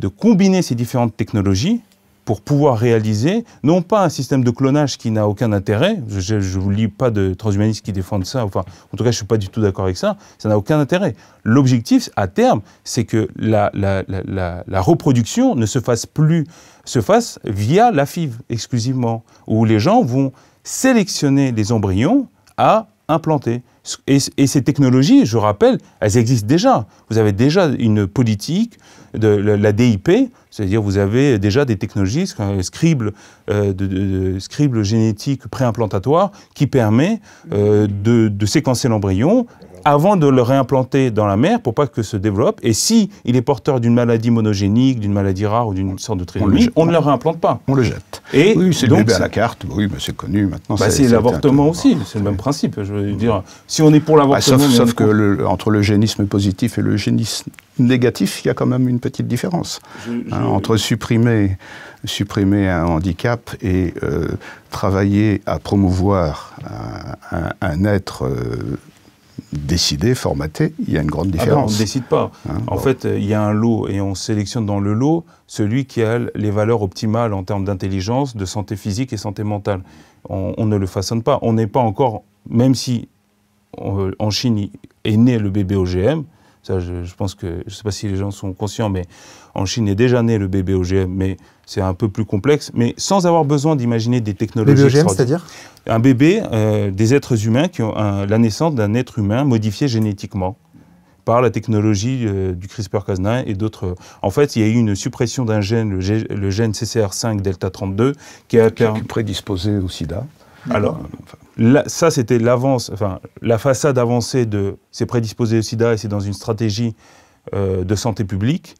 S2: de combiner ces différentes technologies pour pouvoir réaliser, non pas un système de clonage qui n'a aucun intérêt, je ne vous lis pas de transhumanistes qui défendent ça, enfin, en tout cas, je ne suis pas du tout d'accord avec ça, ça n'a aucun intérêt. L'objectif, à terme, c'est que la, reproduction ne se fasse plus, se fasse via la FIV exclusivement, où les gens vont sélectionner les embryons à implanter. Et, ces technologies, je rappelle, elles existent déjà. Vous avez déjà une politique de la, DIP, c'est-à-dire vous avez déjà des technologies, scribble, euh, de, de, génétique préimplantatoire, qui permet euh, de, séquencer l'embryon avant de le réimplanter dans la mère pour pas que se développe. Et si il est porteur d'une maladie monogénique, d'une maladie rare ou
S1: d'une sorte de trisomie, on, ne le réimplante pas. On le jette. Et oui, c'est le la carte. Oui, mais c'est connu maintenant. Bah, c'est l'avortement
S2: aussi. C'est le même principe. Je veux dire, si on est pour ah, l'avortement. sauf, sauf que
S1: le, entre le génisme positif et le génisme négatif, il y a quand même une petite différence hein, entre supprimer, supprimer un handicap et euh, travailler à promouvoir un, être. Euh, décider, formater, il y a une grande ah ben, différence. on ne décide pas. Hein, en fait, il y a un lot et on sélectionne dans le lot celui
S2: qui a les valeurs optimales en termes d'intelligence, de santé physique et santé mentale. On, ne le façonne pas. On n'est pas encore, même si en Chine est né le bébé OGM, ça je, je pense que, je ne sais pas si les gens sont conscients, mais en Chine est déjà né le bébé OGM, mais c'est un peu plus complexe, mais sans avoir besoin d'imaginer des technologies. Bébé OGM, c'est-à-dire Un bébé, euh, des êtres humains qui ont la naissance d'un être humain modifié génétiquement par la technologie euh, du CRISPR-Cas9 et d'autres. En fait, il y a eu une suppression d'un gène, le, gène CCR5 delta 32, qui a qui, prédisposé au SIDA. Alors, ça c'était l'avance, enfin la façade avancée de ces prédisposé au SIDA et c'est dans une stratégie euh, de santé publique.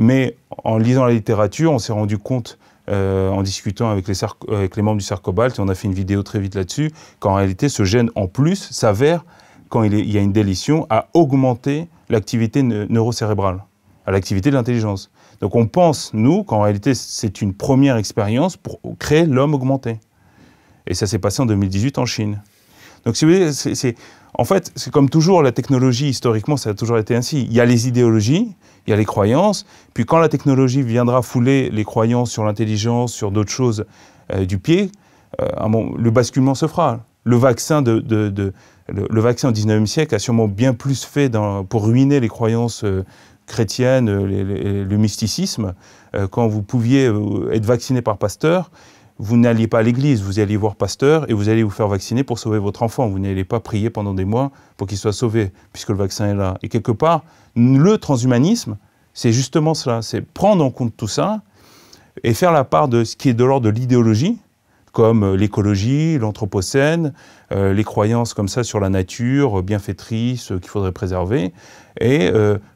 S2: Mais en lisant la littérature, on s'est rendu compte, euh, en discutant avec les, membres du Sarcobalt, et on a fait une vidéo très vite là-dessus, qu'en réalité, ce gène en plus s'avère, quand il, y a une délition, à augmenter l'activité neurocérébrale, à l'activité de l'intelligence. Donc on pense, nous, qu'en réalité, c'est une première expérience pour créer l'homme augmenté. Et ça s'est passé en 2018 en Chine. Donc si vous voulez, en fait, c'est comme toujours, la technologie, historiquement, ça a toujours été ainsi. Il y a les idéologies, il y a les croyances. Puis quand la technologie viendra fouler les croyances sur l'intelligence, sur d'autres choses euh, du pied, euh, le basculement se fera. Le vaccin, de, au 19e siècle a sûrement bien plus fait pour ruiner les croyances euh, chrétiennes, le mysticisme. quand vous pouviez être vacciné par Pasteur, vous n'alliez pas à l'église, vous allez voir pasteur et vous allez vous faire vacciner pour sauver votre enfant. Vous n'allez pas prier pendant des mois pour qu'il soit sauvé, puisque le vaccin est là. Et quelque part, le transhumanisme, c'est justement cela, c'est prendre en compte tout ça et faire la part de ce qui est de l'ordre de l'idéologie comme euh, l'écologie, l'anthropocène, euh, les croyances comme ça sur la nature, euh, bienfaitrice, qu'il faudrait préserver. Et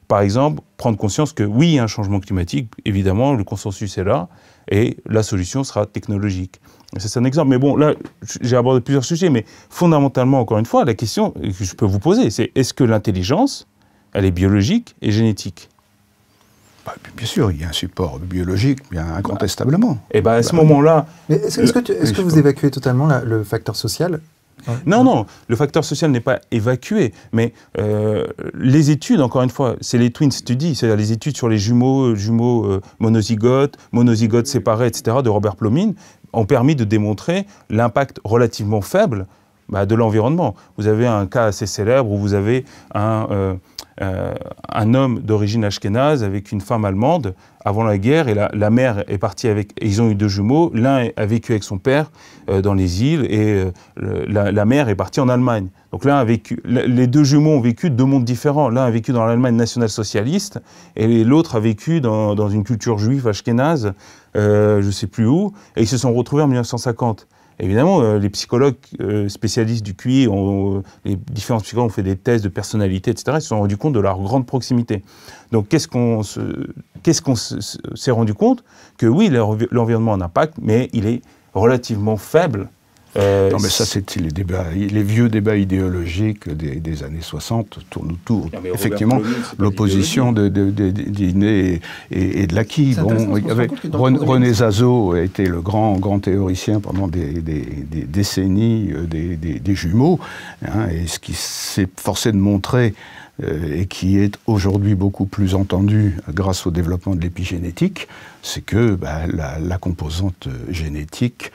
S2: par exemple, prendre conscience que oui, il y a un changement climatique, évidemment, le consensus est là, et la solution sera technologique. C'est un exemple. Mais bon, là, j'ai abordé plusieurs sujets, mais fondamentalement, encore une fois, la question que je peux vous poser, c'est est-ce que l'intelligence,
S1: elle est biologique et génétique bah, bien sûr, il y a un support biologique, bien
S3: incontestablement. Et eh bien à ce bah, moment-là. Est-ce que, vous évacuez totalement le facteur social
S2: non, non, le facteur social n'est pas évacué, mais euh, les études, encore une fois, c'est les twin studies, c'est-à-dire les études sur les jumeaux, jumeaux euh, monozygotes, monozygotes séparés, etc., de Robert Plomin, ont permis de démontrer l'impact relativement faible bah, de l'environnement. Vous avez un cas assez célèbre où vous avez un, euh, euh, un homme d'origine ashkénaze avec une femme allemande avant la guerre et la, mère est partie avec. ils ont eu deux jumeaux. L'un a vécu avec son père euh, dans les îles et la, mère est partie en Allemagne. Donc l'un a vécu. Les deux jumeaux ont vécu deux mondes différents. L'un a vécu dans l'Allemagne nationale-socialiste et l'autre a vécu dans, dans, une culture juive ashkénaze, je ne sais plus où. Et ils se sont retrouvés en 1950. Évidemment, euh, les psychologues euh, spécialistes du QI, ont, euh, les différents psychologues ont fait des tests de personnalité, etc. Ils se sont rendus compte de leur grande proximité. Donc, qu'est-ce qu'on s'est rendu compte Que oui, l'environnement a un impact, mais il est relativement faible euh, non, mais ça, c'est
S1: les débats, les vieux débats idéologiques des, années 60 tournent autour, effectivement, l'opposition de, de, et, de l'acquis. Bon, René Zazo a été le grand, grand théoricien pendant des, des décennies euh, des, jumeaux, hein, et ce qui s'est forcé de montrer euh, et qui est aujourd'hui beaucoup plus entendu grâce au développement de l'épigénétique, c'est que bah, la, composante euh, génétique,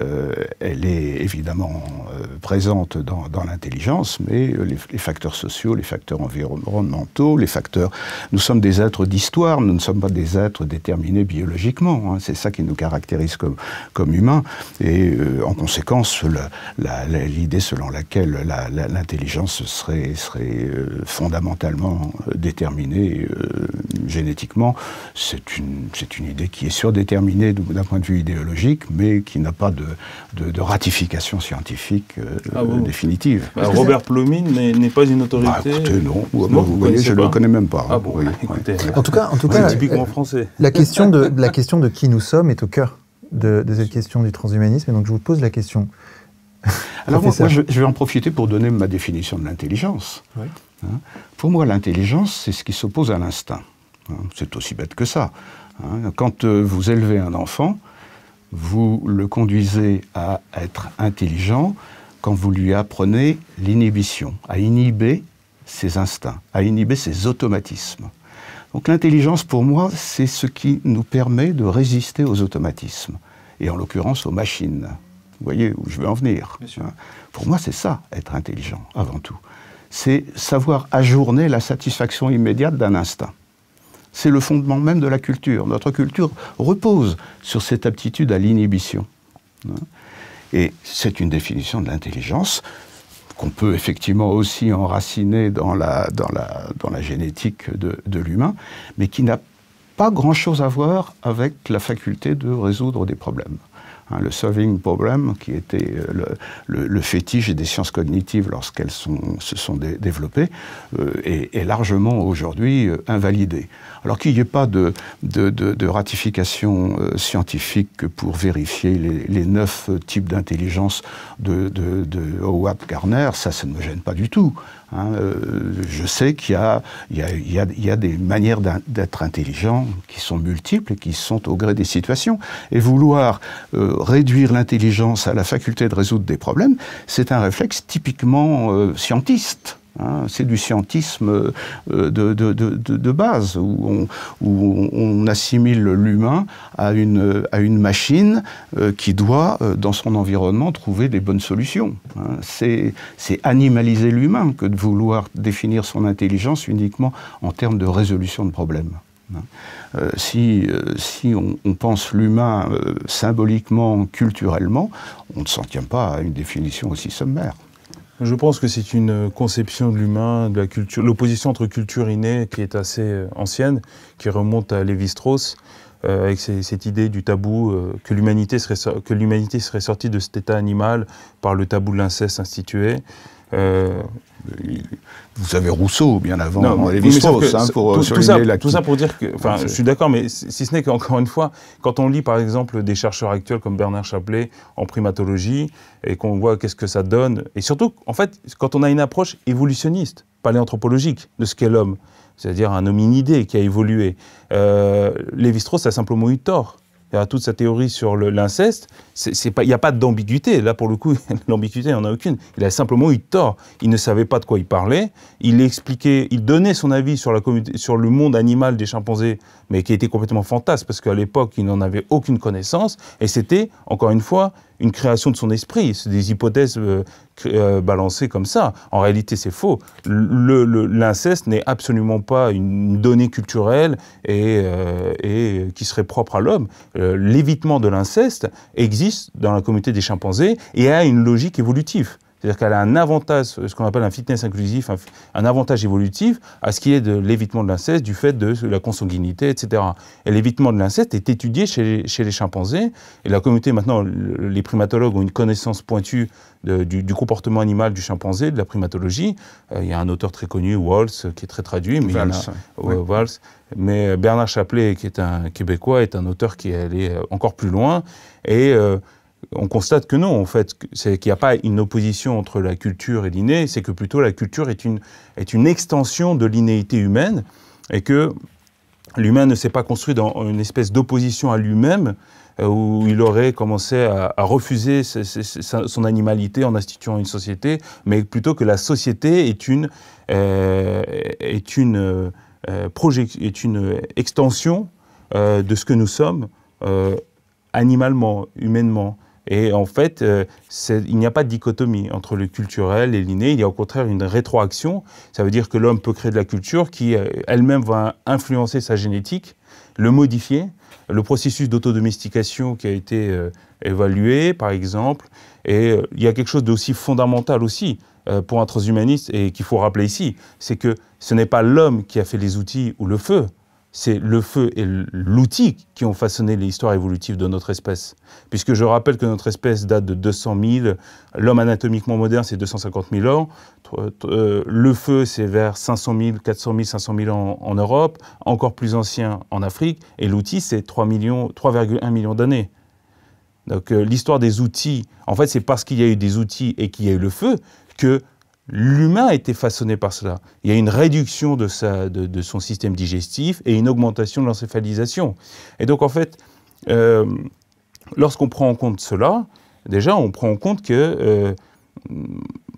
S1: euh, elle est évidemment euh, présente dans, l'intelligence, mais les, facteurs sociaux, les facteurs environnementaux, les facteurs... Nous sommes des êtres d'histoire, nous ne sommes pas des êtres déterminés biologiquement. Hein. c'est ça qui nous caractérise comme, humains. Et en conséquence, l'idée selon laquelle l'intelligence serait, serait fondamentalement déterminée génétiquement, c'est une, une, idée qui est surdéterminée d'un point de vue idéologique, mais qui n'a pas de, de, ratification scientifique euh, ah définitive. Robert
S2: Plomin n'est pas une autorité bah, non. Vous, vous
S1: voyez, je ne le connais même pas. Hein. Ah bah, euh, en tout cas, en tout cas typiquement français. La question, de,
S3: la question de qui nous sommes est au cœur de, cette question du transhumanisme, et donc je vous pose la question. Alors moi, je, vais
S1: en profiter pour donner ma définition de l'intelligence. Hein. pour moi, l'intelligence, c'est ce qui s'oppose à l'instinct. Hein, c'est aussi bête que ça. Hein, quand euh, vous élevez un enfant, vous le conduisez à être intelligent quand vous lui apprenez l'inhibition, à inhiber ses instincts, à inhiber ses automatismes. Donc l'intelligence, pour moi, c'est ce qui nous permet de résister aux automatismes, et en l'occurrence aux machines. Vous voyez où je veux en venir. Hein. Pour moi, c'est ça, être intelligent, avant tout. C'est savoir ajourner la satisfaction immédiate d'un instinct c'est le fondement même de la culture. Notre culture repose sur cette aptitude à l'inhibition. Et c'est une définition de l'intelligence qu'on peut effectivement aussi enraciner dans la, génétique de, de l'humain, mais qui n'a pas grand-chose à voir avec la faculté de résoudre des problèmes. Hein, le solving problem, qui était euh, le, fétiche des sciences cognitives lorsqu'elles se sont développées, euh, est, largement aujourd'hui euh, invalidé. Alors qu'il n'y ait pas de, ratification scientifique pour vérifier les, les neuf types d'intelligence de, Howard Garner, ça, ça ne me gêne pas du tout. Hein, euh, je sais qu'il y, a, des manières d'être intelligent qui sont multiples et qui sont au gré des situations. Et vouloir euh, réduire l'intelligence à la faculté de résoudre des problèmes, c'est un réflexe typiquement euh, scientiste c'est hein, du scientisme euh, de, base, où on, assimile l'humain à une, machine euh, qui doit, euh, dans son environnement, trouver des bonnes solutions. Hein. c'est animaliser l'humain que de vouloir définir son intelligence uniquement en termes de résolution de problèmes. Hein. si, on, pense l'humain symboliquement, culturellement, on ne s'en tient pas à une définition aussi sommaire. Je pense que c'est une conception de l'humain, de la culture, l'opposition entre
S2: culture innée qui est assez euh, ancienne, qui remonte à Lévi-Strauss, euh, avec cette idée du tabou, euh, que l'humanité serait, que l'humanité serait sortie de cet état animal par le tabou de l'inceste institué. Euh, vous avez Rousseau bien avant Lévi-Strauss hein, pour tout, euh, ça, tout, ça, pour dire que, enfin, je suis d'accord, mais si, ce n'est qu'encore une fois, quand on lit par exemple des chercheurs actuels comme Bernard Chaplet en primatologie et qu'on voit qu'est-ce que ça donne, et surtout, en fait, quand on a une approche évolutionniste, paléanthropologique de ce qu'est l'homme, c'est-à-dire un hominidé qui a évolué, euh, Lévi-Strauss a simplement eu tort toute sa théorie sur l'inceste, il n'y a pas d'ambiguïté. Là, pour le coup, l'ambiguïté, il n'y en a aucune. Il a simplement eu tort. Il ne savait pas de quoi il parlait. Il expliquait, il donnait son avis sur, la sur le monde animal des chimpanzés, mais qui était complètement fantasme, parce qu'à l'époque, il n'en avait aucune connaissance. Et c'était, encore une fois, une création de son esprit. C'est des hypothèses euh, euh, balancées comme ça. En réalité, c'est faux. L'inceste n'est absolument pas une donnée culturelle et euh, qui serait propre à l'homme. L'évitement de l'inceste existe dans la communauté des chimpanzés et a une logique évolutive. C'est-à-dire qu'elle a un avantage, ce qu'on appelle un fitness inclusif, un, avantage évolutif à ce qui est de l'évitement de l'inceste du fait de la consanguinité, etc. Et l'évitement de l'inceste est étudié chez, les chimpanzés. Et la communauté, maintenant, les primatologues ont une connaissance pointue du, comportement animal du chimpanzé, de la primatologie. Euh, il y a un auteur très connu, Walsh, qui est très traduit. Mais euh, Mais euh, Bernard Chaplet, qui est un Québécois, est un auteur qui est allé encore plus loin. Et on constate que non, en fait, c'est qu'il n'y a pas une opposition entre la culture et l'inné, c'est que plutôt la culture est une, est une extension de l'innéité humaine et que l'humain ne s'est pas construit dans une espèce d'opposition à lui-même euh, où il aurait commencé à, refuser son animalité en instituant une société, mais plutôt que la société est une, euh, est une, euh, est une extension de ce que nous sommes animalement, humainement. Et en fait, euh, il n'y a pas de dichotomie entre le culturel et l'inné. Il y a au contraire une rétroaction. Ça veut dire que l'homme peut créer de la culture qui euh, elle-même va influencer sa génétique, le modifier. Le processus d'autodomestication qui a été euh, évalué, par exemple. Et il y a quelque chose d'aussi fondamental aussi pour un transhumaniste et qu'il faut rappeler ici, c'est que ce n'est pas l'homme qui a fait les outils ou le feu, c'est le feu et l'outil qui ont façonné l'histoire évolutive de notre espèce. Puisque je rappelle que notre espèce date de 200 000, l'homme anatomiquement moderne, c'est 250 000 ans, euh, le feu, c'est vers 500 000, 400 000, 500 000 ans en Europe, encore plus ancien en Afrique, et l'outil, c'est 3,1 millions, millions d'années. Donc euh, l'histoire des outils, en fait, c'est parce qu'il y a eu des outils et qu'il y a eu le feu que L'humain a été façonné par cela. Il y a une réduction de, sa, de, son système digestif et une augmentation de l'encéphalisation. Et donc, en fait, euh, lorsqu'on prend en compte cela, déjà, on prend en compte que euh,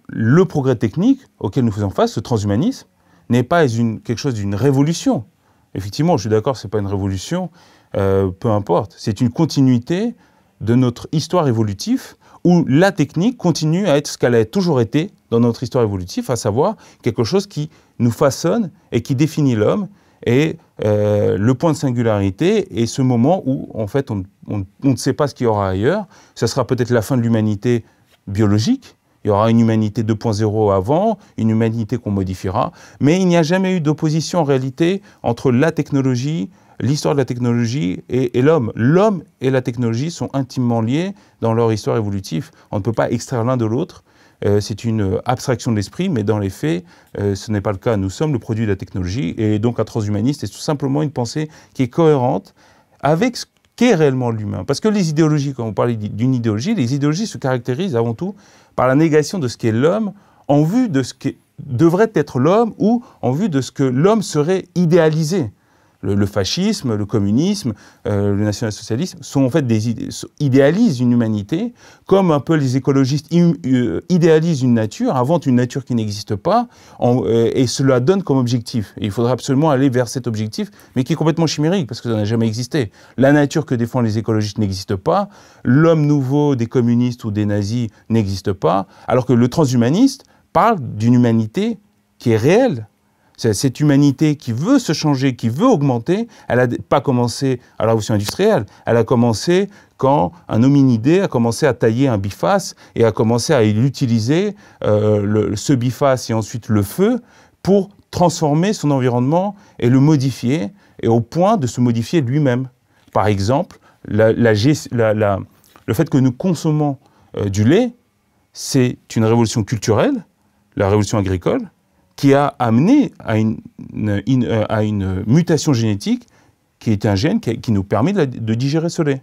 S2: le progrès technique auquel nous faisons face, ce transhumanisme, n'est pas quelque chose d'une révolution. Effectivement, je suis d'accord, ce n'est pas une révolution, euh, peu importe. C'est une continuité de notre histoire évolutive où la technique continue à être ce qu'elle a toujours été dans notre histoire évolutive, à savoir quelque chose qui nous façonne et qui définit l'homme. Et euh, le point de singularité est ce moment où, en fait, on, ne sait pas ce qu'il y aura ailleurs. Ce sera peut-être la fin de l'humanité biologique. Il y aura une humanité 2.0 avant, une humanité qu'on modifiera. Mais il n'y a jamais eu d'opposition en réalité entre la technologie, l'histoire de la technologie et l'homme. L'homme et la technologie sont intimement liés dans leur histoire évolutive. On ne peut pas extraire l'un de l'autre. Euh, c'est une euh, abstraction de l'esprit, mais dans les faits, euh, ce n'est pas le cas. Nous sommes le produit de la technologie, et donc un transhumaniste est tout simplement une pensée qui est cohérente avec ce qu'est réellement l'humain. Parce que les idéologies, quand on parle d'une idéologie, les idéologies se caractérisent avant tout par la négation de ce qu'est l'homme en vue de ce qui devrait être l'homme ou en vue de ce que l'homme serait idéalisé le, fascisme, le communisme, euh, le national-socialisme, sont en fait des idéalisent une humanité, comme un peu les écologistes euh, idéalisent une nature, inventent une nature qui n'existe pas, euh, et cela donne comme objectif. il faudra absolument aller vers cet objectif, mais qui est complètement chimérique, parce que ça n'a jamais existé. La nature que défendent les écologistes n'existe pas, l'homme nouveau des communistes ou des nazis n'existe pas, alors que le transhumaniste parle d'une humanité qui est réelle, cette humanité qui veut se changer, qui veut augmenter, elle n'a pas commencé à la révolution industrielle, elle a commencé quand un hominidé a commencé à tailler un biface et a commencé à utiliser euh, ce biface et ensuite le feu pour transformer son environnement et le modifier, et au point de se modifier lui-même. Par exemple, le fait que nous consommons euh, du lait, c'est une révolution culturelle, la révolution agricole, qui a amené euh, à une, mutation génétique qui est un gène qui, nous permet de, digérer ce lait.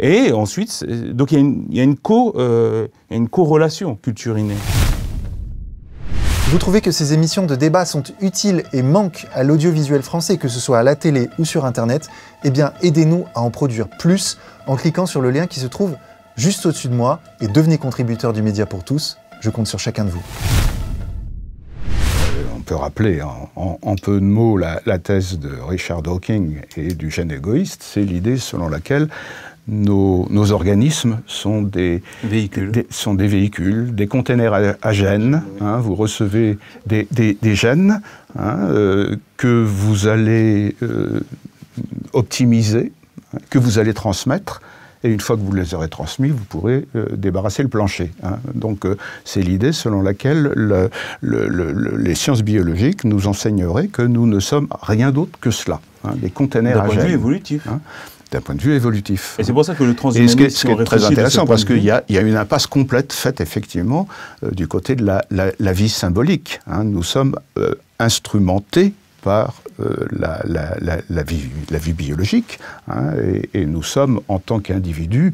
S2: Et ensuite, donc il y a une, co, euh, une corrélation culture-innée.
S3: Vous trouvez que ces émissions de débat sont utiles et manquent à l'audiovisuel français, que ce soit à la télé ou sur Internet Eh bien, aidez-nous à en produire plus en cliquant sur le lien qui se trouve juste au-dessus de moi et devenez contributeur du Média pour tous. Je compte sur chacun de vous
S1: peut rappeler en, peu de mots la, thèse de Richard Hawking et du gène égoïste, c'est l'idée selon laquelle nos, organismes sont des véhicules, des, sont des, véhicules, des containers à, gènes. Hein, vous recevez des, gènes hein, euh, que vous allez euh, optimiser, que vous allez transmettre et une fois que vous les aurez transmis, vous pourrez euh, débarrasser le plancher. Hein. Donc euh, c'est l'idée selon laquelle les sciences biologiques nous enseigneraient que nous ne sommes rien d'autre que cela, hein, des containers à D'un point de vue évolutif. Hein, d'un point de vue évolutif. Et c'est pour ça que le transhumanisme. Et ce qui est, très intéressant, parce qu'il y, a une impasse complète faite effectivement euh, du côté de la, la vie symbolique. nous sommes instrumentés par euh, la, vie, biologique. Hein, et, nous sommes, en tant qu'individus,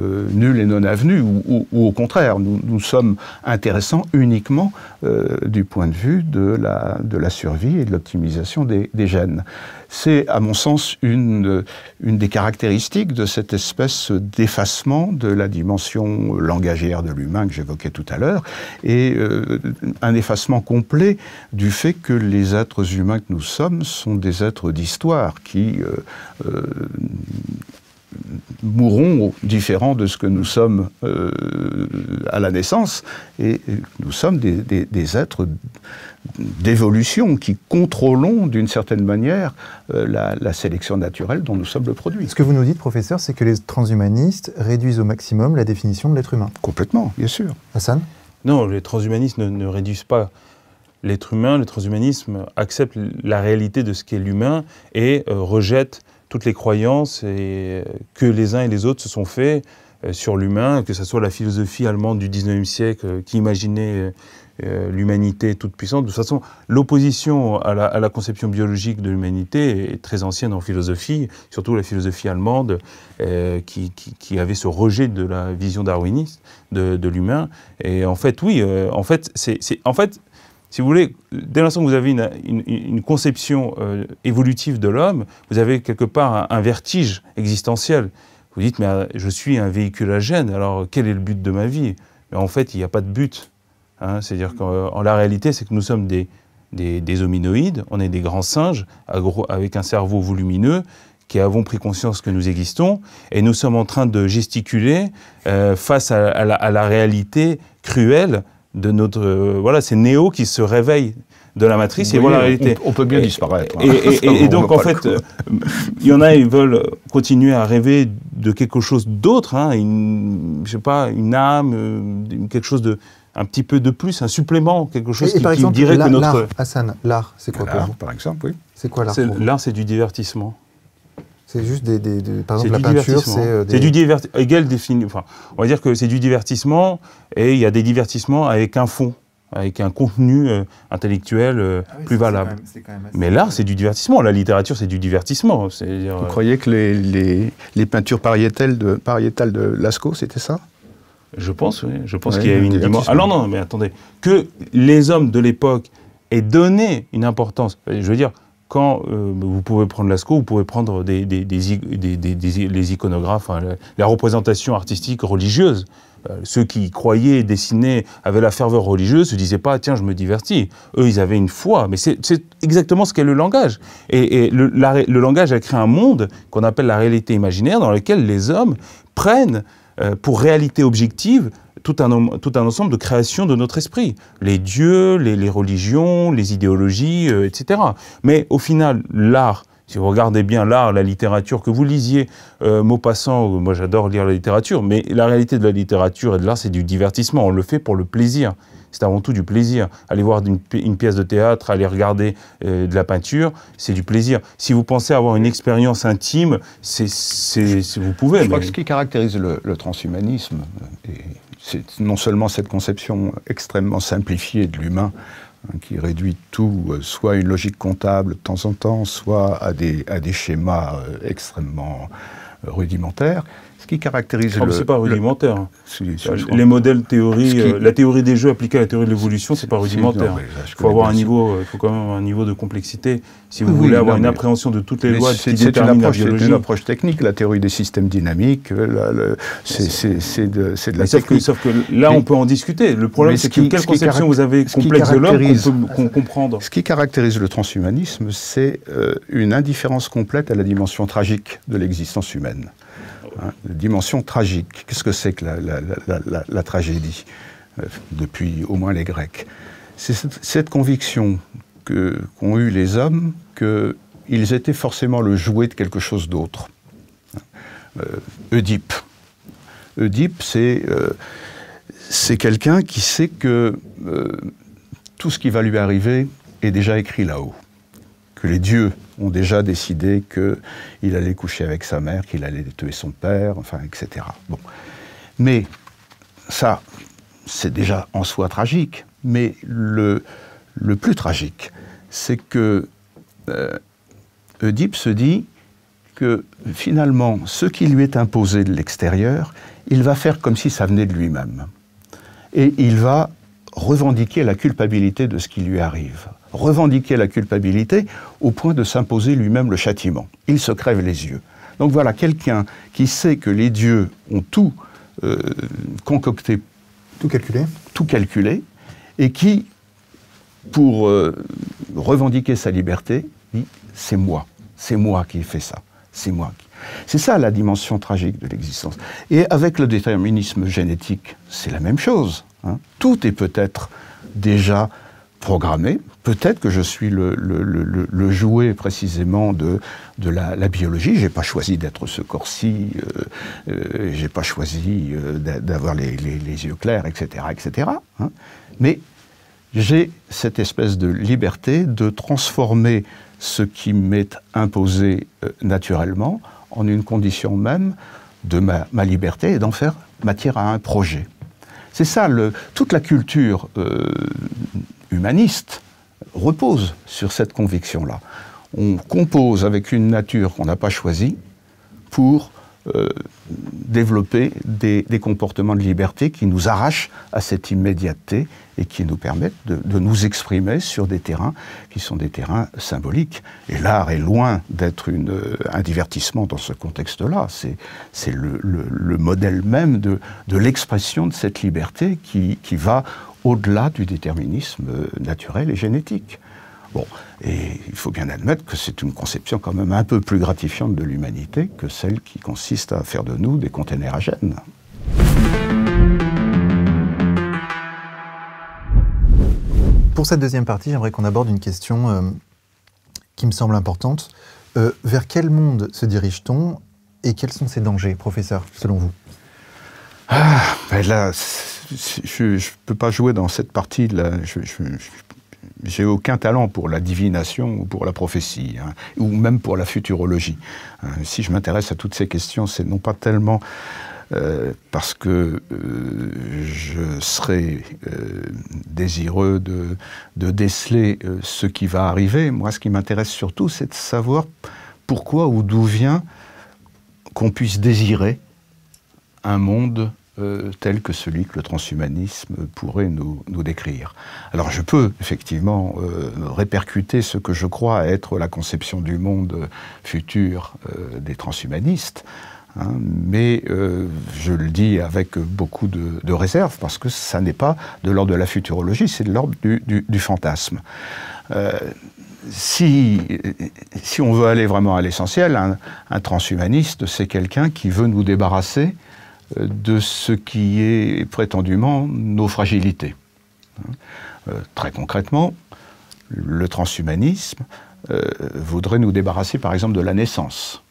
S1: euh, nuls et non avenus, ou, au contraire, nous, sommes intéressants uniquement euh, du point de vue de la, de la survie et de l'optimisation des, gènes. C'est, à mon sens, euh, une, des caractéristiques de cette espèce d'effacement de la dimension langagière de l'humain que j'évoquais tout à l'heure, et euh, un effacement complet du fait que les êtres humains que nous sommes sont des êtres d'histoire qui euh, mourons différents de ce que nous sommes euh, à la naissance, et nous sommes des, êtres d'évolution qui contrôlons d'une certaine manière euh, la, sélection naturelle dont nous sommes le produit.
S3: Ce que vous nous dites, professeur, c'est que les transhumanistes réduisent au maximum la définition de l'être humain. Complètement, bien sûr. Hassan
S2: Non, les transhumanistes ne, réduisent pas l'être humain. Le transhumanisme accepte la réalité de ce qu'est l'humain et euh, rejette toutes les croyances et, euh, que les uns et les autres se sont faits euh, sur l'humain, que ce soit la philosophie allemande du 19e siècle euh, qui imaginait l'humanité toute puissante. De toute façon, l'opposition à, la, conception biologique de l'humanité est très ancienne en philosophie, surtout la philosophie allemande qui, avait ce rejet de la vision darwiniste de, l'humain. Et en fait, oui, en fait, c'est, en fait, si vous voulez, dès l'instant que vous avez une, conception euh, évolutive de l'homme, vous avez quelque part un, vertige existentiel. Vous dites, mais euh, je suis un véhicule à gêne, alors quel est le but de ma vie mais En fait, il n'y a pas de but. Hein. C'est-à-dire qu'en la réalité, c'est que nous sommes des, des, hominoïdes, on est des grands singes avec un cerveau volumineux qui avons pris conscience que nous existons et nous sommes en train de gesticuler euh, face à, la, réalité cruelle de notre. Euh, voilà, c'est Néo qui se réveille de la matrice. et voilà, réalité. on,
S1: peut bien disparaître. Hein. Et, donc, en fait, euh,
S2: il y en a, ils veulent continuer à rêver de quelque chose d'autre, hein, une, sais pas, une âme, euh, quelque chose de un petit peu de plus, un supplément, quelque chose qui, dirait que notre... L'art,
S3: Hassan, l'art, c'est quoi L'art, par exemple, oui. C'est quoi l'art L'art,
S2: c'est du divertissement. C'est juste des, par exemple la peinture, c'est euh, du divertissement. Hegel défini. enfin, on va dire que c'est du divertissement et il y a des divertissements avec un fond, avec un contenu euh, intellectuel euh, ah plus valable. Mais l'art, c'est du divertissement. La littérature, c'est du divertissement. Vous croyez que les, les, peintures pariétales de, de Lascaux, c'était ça je pense, oui. Je pense qu'il y a une dimension. Ah Alors non, mais attendez, que les hommes de l'époque aient donné une importance. Je veux dire, quand euh, vous pouvez prendre Lascaux, vous pouvez prendre des, les iconographes, hein, la, représentation artistique religieuse. Euh, ceux qui croyaient, dessinaient, avaient la ferveur religieuse, se disaient pas, tiens, je me divertis. Eux, ils avaient une foi. Mais c'est exactement ce qu'est le langage. Et, le, langage a créé un monde qu'on appelle la réalité imaginaire, dans lequel les hommes prennent euh, pour réalité objective tout un, tout un ensemble de créations de notre esprit. Les dieux, les, religions, les idéologies, euh, etc. Mais au final, l'art, si vous regardez bien l'art, la littérature, que vous lisiez euh, mot passant, euh, moi j'adore lire la littérature, mais la réalité de la littérature et de l'art, c'est du divertissement. On le fait pour le plaisir. C'est avant tout du plaisir. Aller voir une, pièce de théâtre, aller regarder de la peinture, c'est du plaisir. Si vous pensez avoir une expérience intime, c'est vous pouvez. Je crois que ce qui
S1: caractérise le, transhumanisme, et c'est non seulement cette conception extrêmement simplifiée de l'humain, hein, qui réduit tout, euh, soit à une logique comptable de temps en temps, soit à des, schémas euh, extrêmement euh, rudimentaires, ce qui caractérise ah, le. C'est pas rudimentaire. les modèles théorie, euh, la
S2: théorie des jeux appliquée à la théorie de l'évolution, c'est pas rudimentaire. Il faut avoir un niveau, euh, faut quand même un niveau de complexité
S1: si vous voulez avoir une appréhension de toutes les lois C'est une approche technique, la théorie des systèmes dynamiques. Euh, c'est de, la technique. Sauf que, là, on peut
S2: en discuter.
S1: Le problème, c'est que quelle conception vous avez complexe de l'homme qu'on peut comprendre. Ce qui caractérise le transhumanisme, c'est une indifférence complète à la dimension tragique de l'existence humaine. Hein, dimension tragique. Qu'est-ce que c'est que la, tragédie euh, depuis au moins les Grecs C'est cette, conviction qu'ont eu les hommes qu'ils étaient forcément le jouet de quelque chose d'autre. Hein, euh, Oedipe. Oedipe, euh, c'est quelqu'un qui sait que euh, tout ce qui va lui arriver est déjà écrit là-haut que les dieux ont déjà décidé qu'il allait coucher avec sa mère, qu'il allait tuer son père, enfin, etc. Bon. Mais ça, c'est déjà en soi tragique. Mais le, plus tragique, c'est que euh, Oedipe se dit que finalement, ce qui lui est imposé de l'extérieur, il va faire comme si ça venait de lui-même. Et il va revendiquer la culpabilité de ce qui lui arrive revendiquer la culpabilité au point de s'imposer lui-même le châtiment. Il se crève les yeux. Donc voilà, quelqu'un qui sait que les dieux ont tout euh, concocté. Tout calculé. Tout calculé, et qui, pour euh, revendiquer sa liberté, dit c'est moi, c'est moi qui ai fait ça, c'est moi C'est ça la dimension tragique de l'existence. Et avec le déterminisme génétique, c'est la même chose. Hein. Tout est peut-être déjà programmé. Peut-être que je suis le, le, le, le jouet précisément de, de la, la biologie. J'ai pas choisi d'être ce corps-ci, Je euh, n'ai euh, j'ai pas choisi euh, d'avoir les, les, les, yeux clairs, etc., etc. Hein. Mais j'ai cette espèce de liberté de transformer ce qui m'est imposé naturellement en une condition même de ma, ma liberté et d'en faire matière à un projet. C'est ça, le, toute la culture humaniste repose sur cette conviction-là. On compose avec une nature qu'on n'a pas choisie pour euh, développer des, comportements de liberté qui nous arrachent à cette immédiateté et qui nous permettent de, nous exprimer sur des terrains qui sont des terrains symboliques. Et l'art est loin d'être euh, un divertissement dans ce contexte-là. C'est le, le, modèle même de, de l'expression de cette liberté qui, qui va au-delà du déterminisme naturel et génétique. Bon, et il faut bien admettre que c'est une conception quand même un peu plus gratifiante de l'humanité que celle qui consiste à
S3: faire de nous des containers à gènes. Pour cette deuxième partie, j'aimerais qu'on aborde une question euh, qui me semble importante. Euh, vers quel monde se dirige-t-on et quels sont ses dangers, professeur, selon vous
S1: ah, ben Là, je ne peux pas jouer dans cette partie. je, je, j'ai aucun talent pour la divination ou pour la prophétie, hein, ou même pour la futurologie. Hein. si je m'intéresse à toutes ces questions, c'est non pas tellement euh, parce que euh, je serais euh, désireux de, de déceler ce qui va arriver. Moi, ce qui m'intéresse surtout, c'est de savoir pourquoi ou d'où vient qu'on puisse désirer un monde euh, tel que celui que le transhumanisme pourrait nous, décrire. Alors je peux effectivement euh, répercuter ce que je crois être la conception du monde futur euh, des transhumanistes, hein, mais je le dis avec beaucoup de, réserve parce que ça n'est pas de l'ordre de la futurologie, c'est de l'ordre du, fantasme. Si, si, on veut aller vraiment à l'essentiel, un transhumaniste, c'est quelqu'un qui veut nous débarrasser de ce qui est prétendument nos fragilités. Euh, très concrètement, le transhumanisme euh, voudrait nous débarrasser par exemple de la naissance.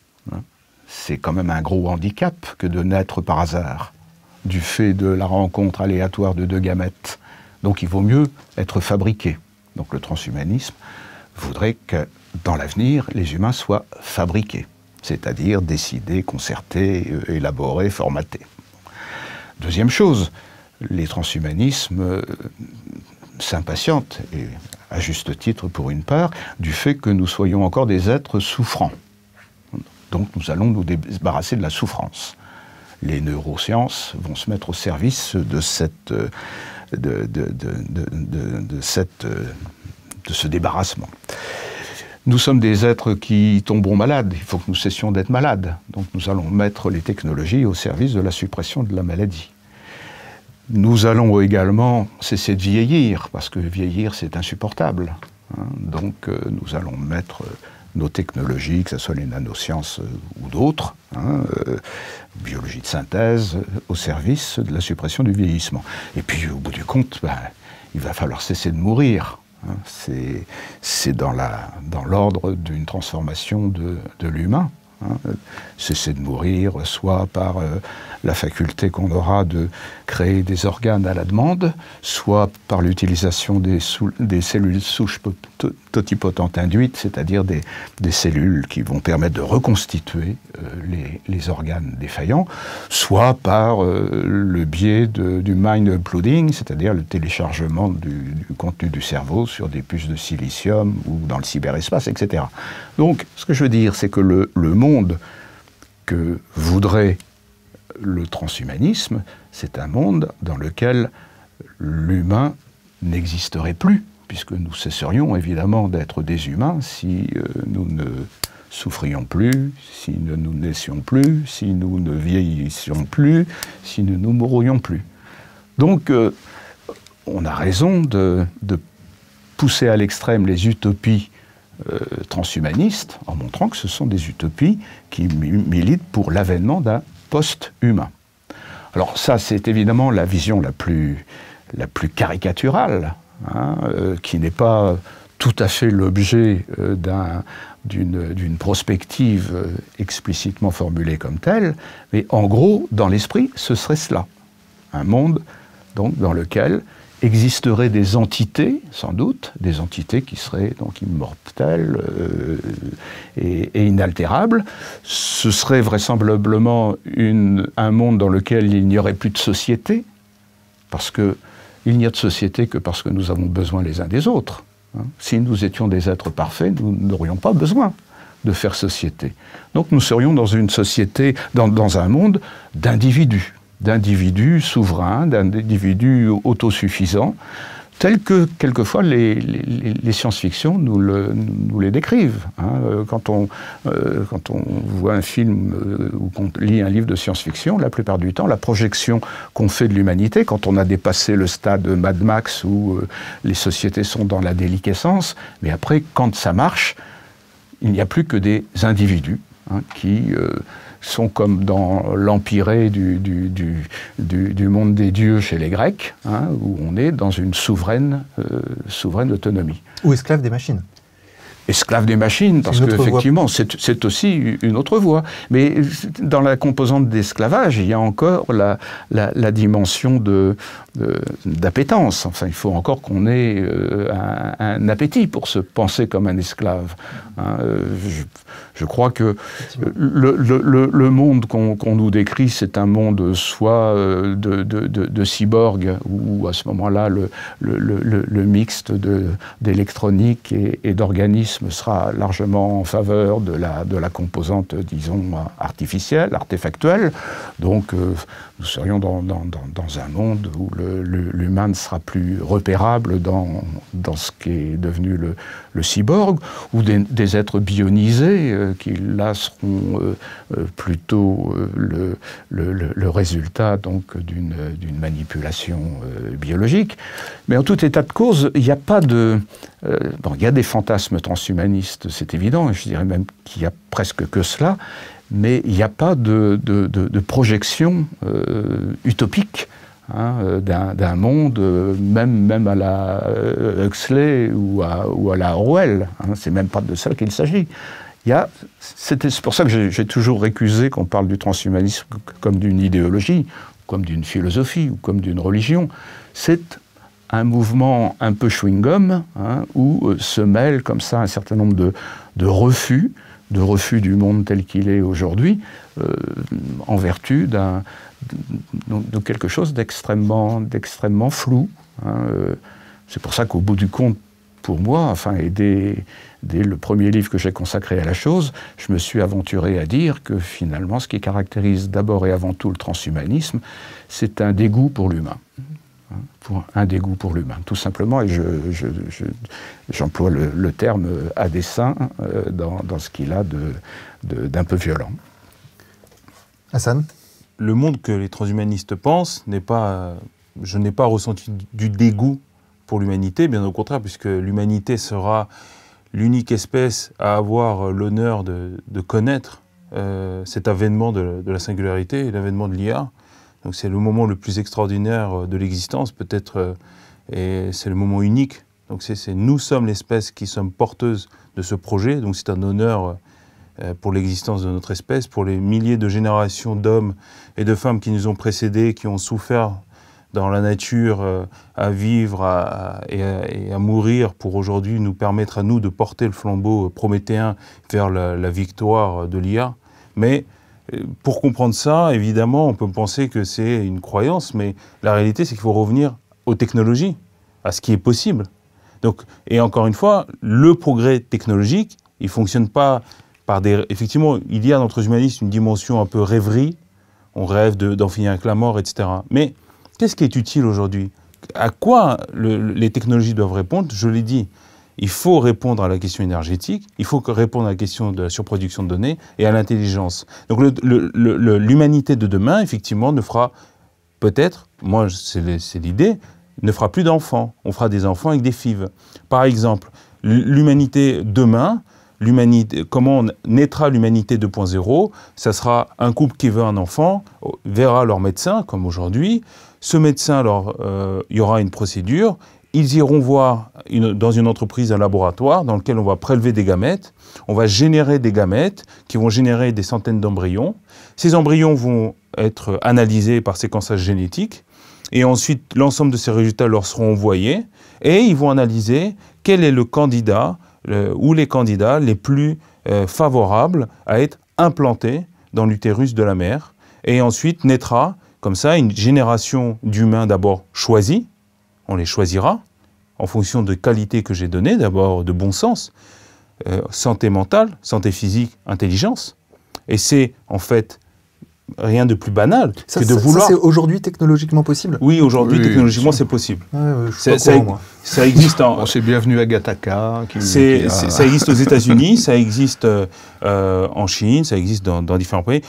S1: C'est quand même un gros handicap que de naître par hasard, du fait de la rencontre aléatoire de deux gamètes. Donc il vaut mieux être fabriqué. Donc le transhumanisme voudrait que dans l'avenir, les humains soient fabriqués c'est-à-dire décider, concerter, euh, élaborer, formater. Deuxième chose, les transhumanismes euh, s'impatientent, et à juste titre pour une part, du fait que nous soyons encore des êtres souffrants. Donc nous allons nous débarrasser de la souffrance. Les neurosciences vont se mettre au service de cette... Euh, de ce débarrassement. Nous sommes des êtres qui tombons malades, il faut que nous cessions d'être malades. Donc nous allons mettre les technologies au service de la suppression de la maladie. Nous allons également cesser de vieillir, parce que vieillir c'est insupportable. Hein. Donc euh, nous allons mettre euh, nos technologies, que ce soit les nanosciences euh, ou d'autres, hein, biologie de synthèse, au service de la suppression du vieillissement. Et puis au bout du compte, ben, il va falloir cesser de mourir. C'est dans l'ordre d'une transformation de, l'humain. Hein, euh, cesser de mourir, soit par euh, la faculté qu'on aura de créer des organes à la demande, soit par l'utilisation des, des, cellules souches totipotentes induites, c'est-à-dire des, cellules qui vont permettre de reconstituer euh, les, organes défaillants, soit par le biais du mind uploading, c'est-à-dire le téléchargement du, contenu du cerveau sur des puces de silicium ou dans le cyberespace, etc. Donc, ce que je veux dire, c'est que le, le monde que voudrait le transhumanisme, c'est un monde dans lequel l'humain n'existerait plus, puisque nous cesserions évidemment d'être des humains si euh, nous ne souffrions plus, si nous ne naissions plus, si nous ne vieillissions plus, si nous ne mourrions plus. Donc, euh, on a raison de pousser à l'extrême les utopies euh, transhumaniste transhumanistes en montrant que ce sont des utopies qui militent pour l'avènement d'un post-humain. Alors ça, c'est évidemment la vision la plus, la plus caricaturale, hein, euh, qui n'est pas tout à fait l'objet euh, d'une prospective explicitement formulée comme telle, mais en gros, dans l'esprit, ce serait cela. Un monde donc, dans lequel existeraient des entités, sans doute, des entités qui seraient donc immortelles euh, et, inaltérables. Ce serait vraisemblablement un monde dans lequel il n'y aurait plus de société, parce que il n'y a de société que parce que nous avons besoin les uns des autres. Hein. Si nous étions des êtres parfaits, nous n'aurions pas besoin de faire société. Donc nous serions dans une société, dans un monde d'individus d'individus souverains, d'individus autosuffisants, tels que quelquefois les, science-fiction nous, les décrivent. Hein. Euh, euh, quand, on, voit un film euh, ou qu'on lit un livre de science-fiction, la plupart du temps, la projection qu'on fait de l'humanité, quand on a dépassé le stade Mad Max où les sociétés sont dans la déliquescence, mais après, quand ça marche, il n'y a plus que des individus hein, qui sont comme dans l'empirée du, du, du, monde des dieux chez les Grecs, hein, où on est dans une souveraine, euh, souveraine autonomie.
S3: Ou esclave des machines
S1: esclave des machines, parce que effectivement, c'est aussi une autre voie. Mais euh, dans la composante d'esclavage, il y a encore la, la dimension de, euh, d'appétence. Enfin, il faut encore qu'on ait euh, un, appétit pour se penser comme un esclave. Hein. Euh, je, crois que le, monde qu'on nous décrit, c'est un monde soit de, de, de, cyborg, ou à ce moment-là, le, mixte d'électronique et, d'organisme sera largement en faveur de la, composante, disons, artificielle, artefactuelle. Donc, nous serions dans, un monde où l'humain ne sera plus repérable dans, ce qui est devenu le, cyborg, ou des, êtres bionisés euh, qui, là, seront euh, euh, plutôt le, résultat donc d'une manipulation biologique. Mais en tout état de cause, il n'y a pas de... bon, il y a des fantasmes transhumanistes, c'est évident, et je dirais même qu'il n'y a presque que cela, mais il n'y a pas de, projection euh, utopique hein, euh, d'un monde, euh, même, à la Huxley ou à, la Orwell. Hein, C'est même pas de ça qu'il s'agit. C'est pour ça que j'ai toujours récusé qu'on parle du transhumanisme comme d'une idéologie, comme d'une philosophie ou comme d'une religion. C'est un mouvement un peu chewing-gum, hein, où se mêlent comme ça un certain nombre de refus, de refus du monde tel qu'il est aujourd'hui, euh, en vertu de, quelque chose d'extrêmement, d'extrêmement flou. Hein, euh. c'est pour ça qu'au bout du compte, pour moi, enfin, et dès le premier livre que j'ai consacré à la chose, je me suis aventuré à dire que finalement, ce qui caractérise d'abord et avant tout le transhumanisme, c'est un dégoût pour l'humain. Hein, pour un dégoût pour l'humain, tout simplement. Et j'emploie je, le, terme à dessein euh, dans, ce qu'il a d'un de, peu violent. Hassan
S2: Le monde que les transhumanistes pensent n'est pas. Euh, je n'ai pas ressenti du dégoût pour l'humanité, bien au contraire, puisque l'humanité sera l'unique espèce à avoir euh, l'honneur de, connaître cet avènement de, la singularité et l'avènement de l'IA c'est le moment le plus extraordinaire euh, de l'existence, peut-être, euh, et c'est le moment unique. Donc c'est nous sommes l'espèce qui sommes porteuses de ce projet, donc c'est un honneur euh, pour l'existence de notre espèce, pour les milliers de générations d'hommes et de femmes qui nous ont précédés, qui ont souffert dans la nature, à vivre et, à, mourir pour aujourd'hui nous permettre à nous de porter le flambeau prométhéen vers la, la victoire de l'IA. Mais pour comprendre ça, évidemment, on peut penser que c'est une croyance, mais la réalité, c'est qu'il faut revenir aux technologies, à ce qui est possible. et encore une fois, le progrès technologique, il fonctionne pas par des. Effectivement, il y a dans notre humanisme une dimension un peu rêverie. On rêve d'en finir avec la mort, etc. Mais qu'est-ce qui est utile aujourd'hui À quoi les technologies doivent répondre Je l'ai dit. Il faut répondre à la question énergétique, il faut répondre à la question de la surproduction de données et à l'intelligence. Donc l'humanité de demain, effectivement, ne fera peut-être, moi c'est l'idée, ne fera plus d'enfants. On fera des enfants avec des fives. Par exemple, l'humanité demain, l'humanité, comment naîtra l'humanité 2.0 Ça sera un couple qui veut un enfant, verra leur médecin, comme aujourd'hui. Ce médecin, alors, euh, il y aura une procédure, ils iront voir dans une entreprise un laboratoire dans lequel on va prélever des gamètes, on va générer des gamètes qui vont générer des centaines d'embryons. Ces embryons vont être analysés par séquençage génétique et ensuite l'ensemble de ces résultats leur seront envoyés et ils vont analyser quel est le candidat ou les candidats les plus euh, favorables à être implantés dans l'utérus de la mère et ensuite naîtra comme ça une génération d'humains d'abord choisis, on les choisira, en fonction de qualités que j'ai données, d'abord de bon sens, euh, santé mentale, santé physique, intelligence. Et c'est en fait rien de plus banal que de ça, vouloir. c'est
S3: aujourd'hui technologiquement possible Oui, aujourd'hui technologiquement c'est possible. ça,
S1: existe en. c'est bienvenu à Gataka. Qui,
S2: Ça existe aux États-Unis, ça existe euh, euh, en Chine, ça existe dans différents pays.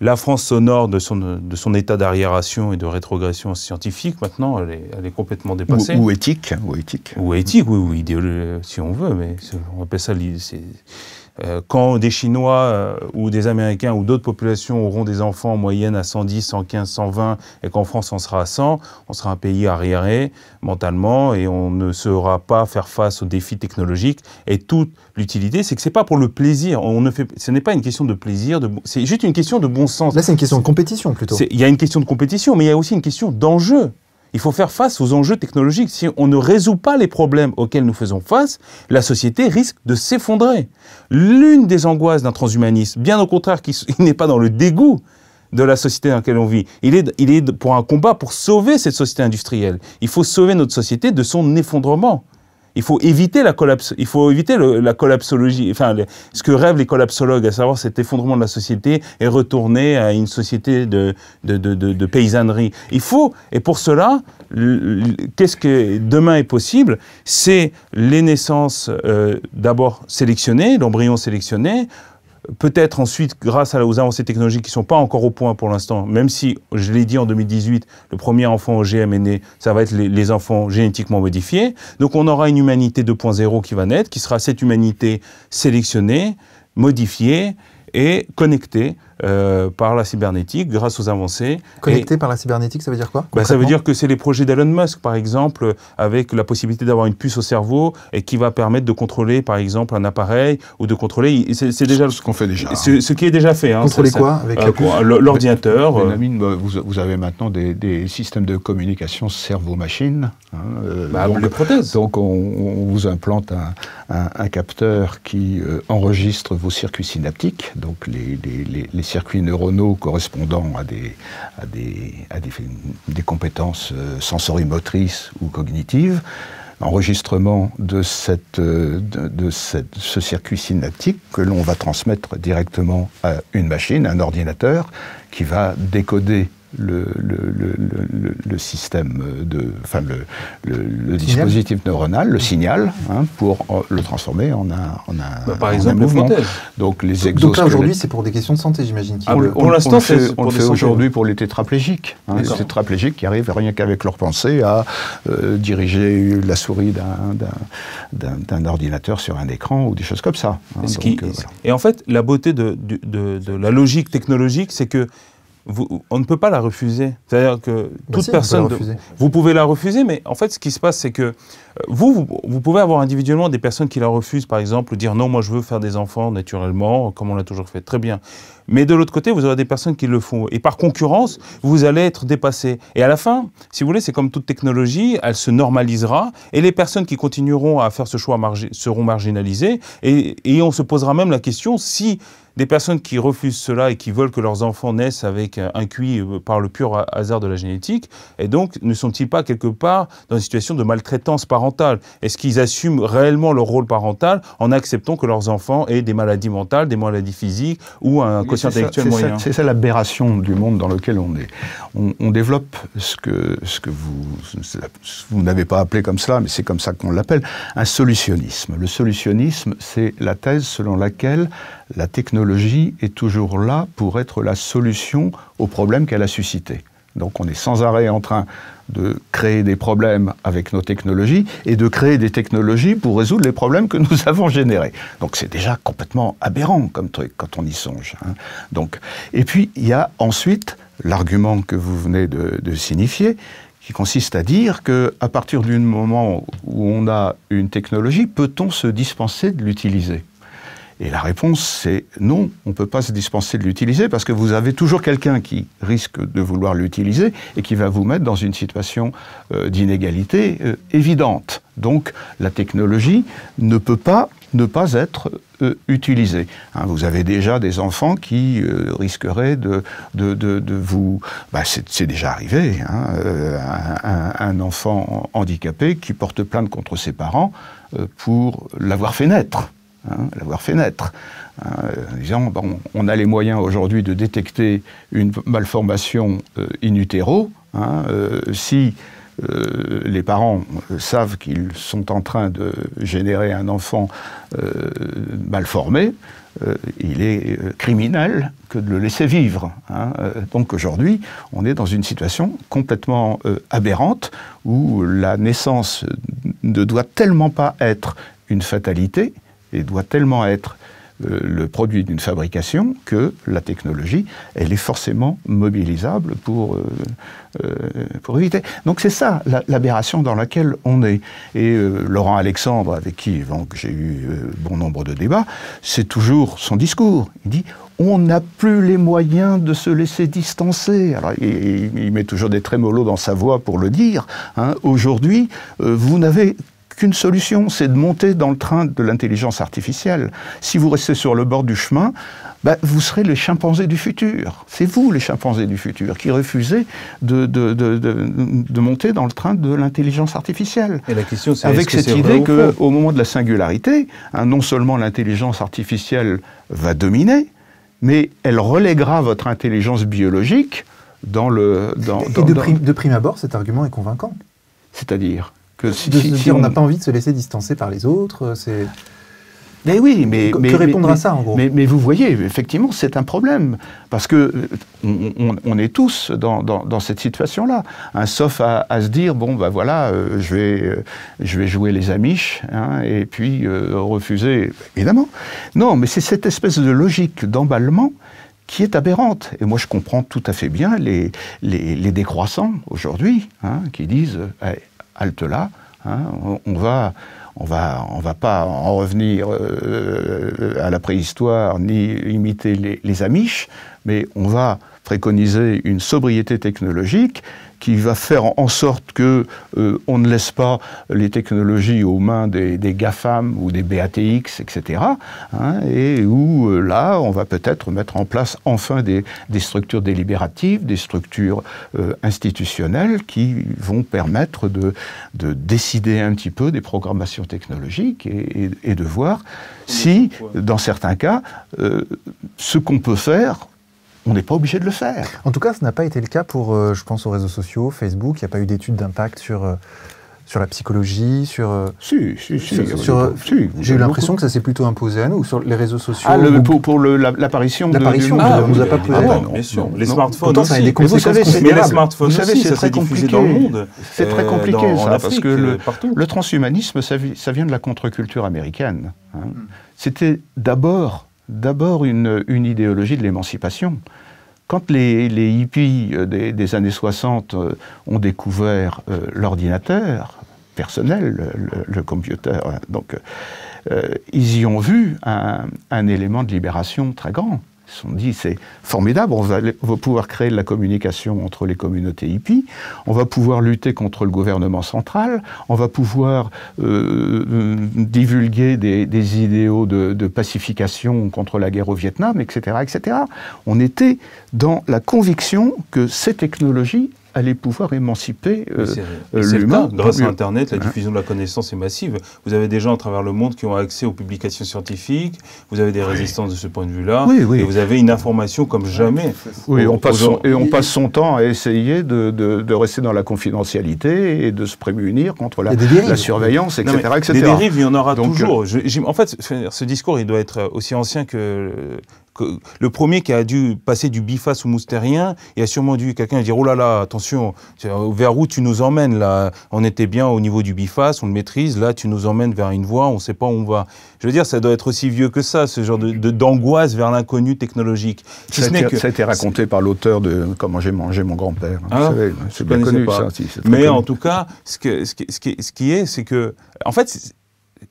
S2: La France sonore, de son, de son état d'arriération et de rétrogression scientifique. Maintenant, elle est, complètement dépassée. Ou, éthique. Ou éthique, ou, éthique, oui, ou idéologique, si on veut, mais on appelle ça euh, quand des Chinois euh, ou des Américains ou d'autres populations auront des enfants en moyenne à 110, 115, 120 et qu'en France on sera à 100, on sera un pays arriéré mentalement et on ne saura pas faire face aux défis technologiques. Et toute l'utilité, c'est que ce n'est pas pour le plaisir. On ne fait, ce n'est pas une question de plaisir, c'est juste une question de bon sens.
S3: Là, c'est une question de compétition
S2: plutôt. Il y a une question de compétition, mais il y a aussi une question d'enjeu. Il faut faire face aux enjeux technologiques. Si on ne résout pas les problèmes auxquels nous faisons face, la société risque de s'effondrer. L'une des angoisses d'un transhumaniste, bien au contraire, qui n'est pas dans le dégoût de la société dans laquelle on vit. Il est, il est pour un combat pour sauver cette société industrielle. Il faut sauver notre société de son effondrement. Il faut éviter la, collapse, il faut éviter la collapsologie, enfin, ce que rêvent les collapsologues, à savoir cet effondrement de la société et retourner à une société de, de, de, paysannerie. Il faut, et pour cela, qu'est-ce que demain est possible C'est les naissances euh, d'abord sélectionnées, l'embryon sélectionné, Peut-être ensuite, grâce aux avancées technologiques qui ne sont pas encore au point pour l'instant, même si, je l'ai dit en 2018, le premier enfant OGM est né, ça va être les, les enfants génétiquement modifiés. Donc on aura une humanité 2.0 qui va naître, qui sera cette humanité sélectionnée, modifiée et connectée euh, par la cybernétique grâce aux avancées. Connecté
S3: par la cybernétique, ça veut dire quoi bah, Ça veut dire
S2: que c'est les projets d'Elon Musk, par exemple, avec la possibilité d'avoir une puce au cerveau et qui va permettre de contrôler, par exemple, un appareil ou de contrôler. C'est déjà ce qu'on fait déjà. Ce, qui est déjà fait. Hein, contrôler quoi avec euh, l'ordinateur euh.
S1: bah, vous, avez maintenant des, systèmes de communication cerveau-machine. Hein, bah, donc, les donc on, vous implante un, capteur qui enregistre vos circuits synaptiques, donc les circuits neuronaux correspondant à des, des, compétences euh, sensorimotrices ou cognitives, enregistrement de, cette, de, ce circuit synaptique que l'on va transmettre directement à une machine, un ordinateur, qui va décoder le, le, système de, enfin le, dispositif neuronal, le signal, hein, pour euh, le transformer en un, en bah, mouvement. Donc les exosquelettes. Donc là aujourd'hui, c'est
S3: pour des questions de santé, j'imagine. Ah, pour l'instant, c'est on le fait, aujourd'hui
S1: pour les tétraplégiques. Hein. les tétraplégiques qui arrivent rien qu'avec leur pensée à euh, diriger la souris d'un ordinateur sur un écran ou des choses comme ça. Hein. Euh,
S2: et en fait, la beauté de la logique technologique, c'est que on ne peut pas la refuser. C'est-à-dire que bah toute personne, vous pouvez la refuser, mais en fait, ce qui se passe, c'est que euh, vous, vous, vous, pouvez avoir individuellement des personnes qui la refusent, par exemple, dire non, moi je veux faire des enfants naturellement, comme on l'a toujours fait. Très bien. Mais de l'autre côté, vous aurez des personnes qui le font. Et par concurrence, vous allez être dépassé. Et à la fin, si vous voulez, c'est comme toute technologie, elle se normalisera. Et les personnes qui continueront à faire ce choix seront marginalisées. Et, on se posera même la question si des personnes qui refusent cela et qui veulent que leurs enfants naissent avec un QI euh, par le pur hasard de la génétique, et donc ne sont-ils pas quelque part dans une situation de maltraitance parentale Est-ce qu'ils assument réellement leur rôle parental en acceptant que leurs enfants aient des maladies mentales, des maladies physiques ou un c'est ça
S1: l'aberration du monde dans lequel on est. On, développe ce que, vous, vous n'avez pas appelé comme cela, mais c'est comme ça qu'on l'appelle, un solutionnisme. Le solutionnisme, c'est la thèse selon laquelle la technologie est toujours là pour être la solution aux problèmes qu'elle a suscité. Donc on est sans arrêt en train de créer des problèmes avec nos technologies et de créer des technologies pour résoudre les problèmes que nous avons générés. Donc c'est déjà complètement aberrant comme truc quand on y songe. Hein. Donc, et puis il y a ensuite l'argument que vous venez de, de, signifier, qui consiste à dire que à partir du moment où on a une technologie, peut-on se dispenser de l'utiliser et la réponse, c'est non, on ne peut pas se dispenser de l'utiliser parce que vous avez toujours quelqu'un qui risque de vouloir l'utiliser et qui va vous mettre dans une situation euh, d'inégalité euh, évidente. Donc la technologie ne peut pas ne pas être euh, utilisée. Hein, vous avez déjà des enfants qui risqueraient de, vous... Bah, c'est déjà arrivé, hein, un, enfant handicapé qui porte plainte contre ses parents pour l'avoir fait naître. Hein, l'avoir fait naître. Hein, en disant, bon, on a les moyens aujourd'hui de détecter une malformation euh, in utero. Hein, euh, si euh, les parents savent qu'ils sont en train de générer un enfant mal formé, il est criminel que de le laisser vivre. Donc aujourd'hui, on est dans une situation complètement aberrante où la naissance ne doit tellement pas être une fatalité et doit tellement être euh, le produit d'une fabrication que la technologie, elle est forcément mobilisable pour, euh, euh, pour éviter. Donc c'est ça l'aberration dans laquelle on est. Et Laurent Alexandre, avec qui j'ai eu bon nombre de débats, c'est toujours son discours. Il dit on n'a plus les moyens de se laisser distancer. Alors, il, met toujours des trémolos dans sa voix pour le dire. Hein. Aujourd'hui, vous n'avez qu'une solution, c'est de monter dans le train de l'intelligence artificielle. Si vous restez sur le bord du chemin, bah, vous serez les chimpanzés du futur. C'est vous les chimpanzés du futur qui refusez de, de, monter dans le train de l'intelligence artificielle. Et la question, c'est avec cette que idée qu'au moment de la singularité, hein, non seulement l'intelligence artificielle va dominer, mais elle relèguera votre intelligence biologique dans le. et
S3: de prime abord, cet argument est convaincant.
S1: C'est-à-dire si, on n'a pas
S3: envie de se laisser distancer par les autres, c'est. Mais oui, mais. Que, mais, répondre à ça, en
S1: gros mais, vous voyez, effectivement, c'est un problème. Parce que euh, on, est tous dans, dans, cette situation-là. sauf à, se dire, bon, ben bah, voilà, euh, je, vais, euh, je vais jouer les amiches, hein, et puis refuser. Évidemment. Non, mais c'est cette espèce de logique d'emballement qui est aberrante. Et moi, je comprends tout à fait bien les, les, les décroissants aujourd'hui, hein, qui disent, eh, halte là. Hein, on, va, on va, on va pas en revenir euh, euh, à la préhistoire ni imiter les, les Amish, mais on va préconiser une sobriété technologique qui va faire en sorte que euh, on ne laisse pas les technologies aux mains des, GAFAM ou des BATX, etc. Hein, et où euh, là, on va peut-être mettre en place enfin des, structures délibératives, des structures euh, institutionnelles qui vont permettre de, décider un petit peu des programmations technologiques et de voir si, dans
S3: certains cas, ce qu'on peut faire on n'est pas obligé de le faire. En tout cas, ce n'a pas été le cas pour, euh, je pense, aux réseaux sociaux, Facebook. Il n'y a pas eu d'études d'impact sur, euh, sur la psychologie, sur... Euh, si, si, si. J'ai eu l'impression que ça s'est plutôt imposé à nous, sur les réseaux
S1: sociaux. Ah, pour, l'apparition L'apparition, de, ah, nous a pas posé. Ah bien sûr. les smartphones aussi. mais les smartphones vous aussi, ça s'est diffusé dans le monde. C'est très compliqué, ça, parce que le, transhumanisme, ça, vient de la contre-culture américaine. Hein. Mm. C'était d'abord d'abord une, idéologie de l'émancipation. Quand les, hippies euh, des, années 60 euh, ont découvert euh, l'ordinateur personnel, le, computer, ils y ont vu un élément de libération très grand se sont dit c'est formidable, on va, pouvoir créer de la communication entre les communautés hippies, on va pouvoir lutter contre le gouvernement central, on va pouvoir euh, euh, divulguer des, idéaux de, pacification contre la guerre au Vietnam, etc., etc. On était dans la conviction que ces technologies aller pouvoir émanciper euh, euh, l'humain. Grâce à Internet, la hein?
S2: diffusion de la connaissance est massive. Vous avez des gens à travers le monde qui ont accès aux publications scientifiques, vous avez des résistances de ce point de vue-là, oui. et vous avez une information comme jamais. Oui, on passe et on passe
S1: son temps à essayer de, de, rester dans la confidentialité et de se prémunir contre la, la surveillance, etc., Des dérives, il y en
S2: aura euh, toujours.
S1: en fait, ce discours, il doit être aussi
S2: ancien que le premier qui a dû passer du biface au moustérien, il a sûrement dû quelqu'un dire Oh là là, attention, euh, vers où tu nous emmènes là On était bien au niveau du biface, on le maîtrise, là tu nous emmènes vers une voie, on ne sait pas où on va. Je veux dire, ça doit être aussi vieux que ça, ce genre d'angoisse de, vers l'inconnu technologique. ça, a été, a
S1: raconté par l'auteur de Comment j'ai mangé mon grand-père. Ah, c'est bien connu ça. Mais en tout cas, ce,
S2: qui, ce qui est, c'est que. En fait,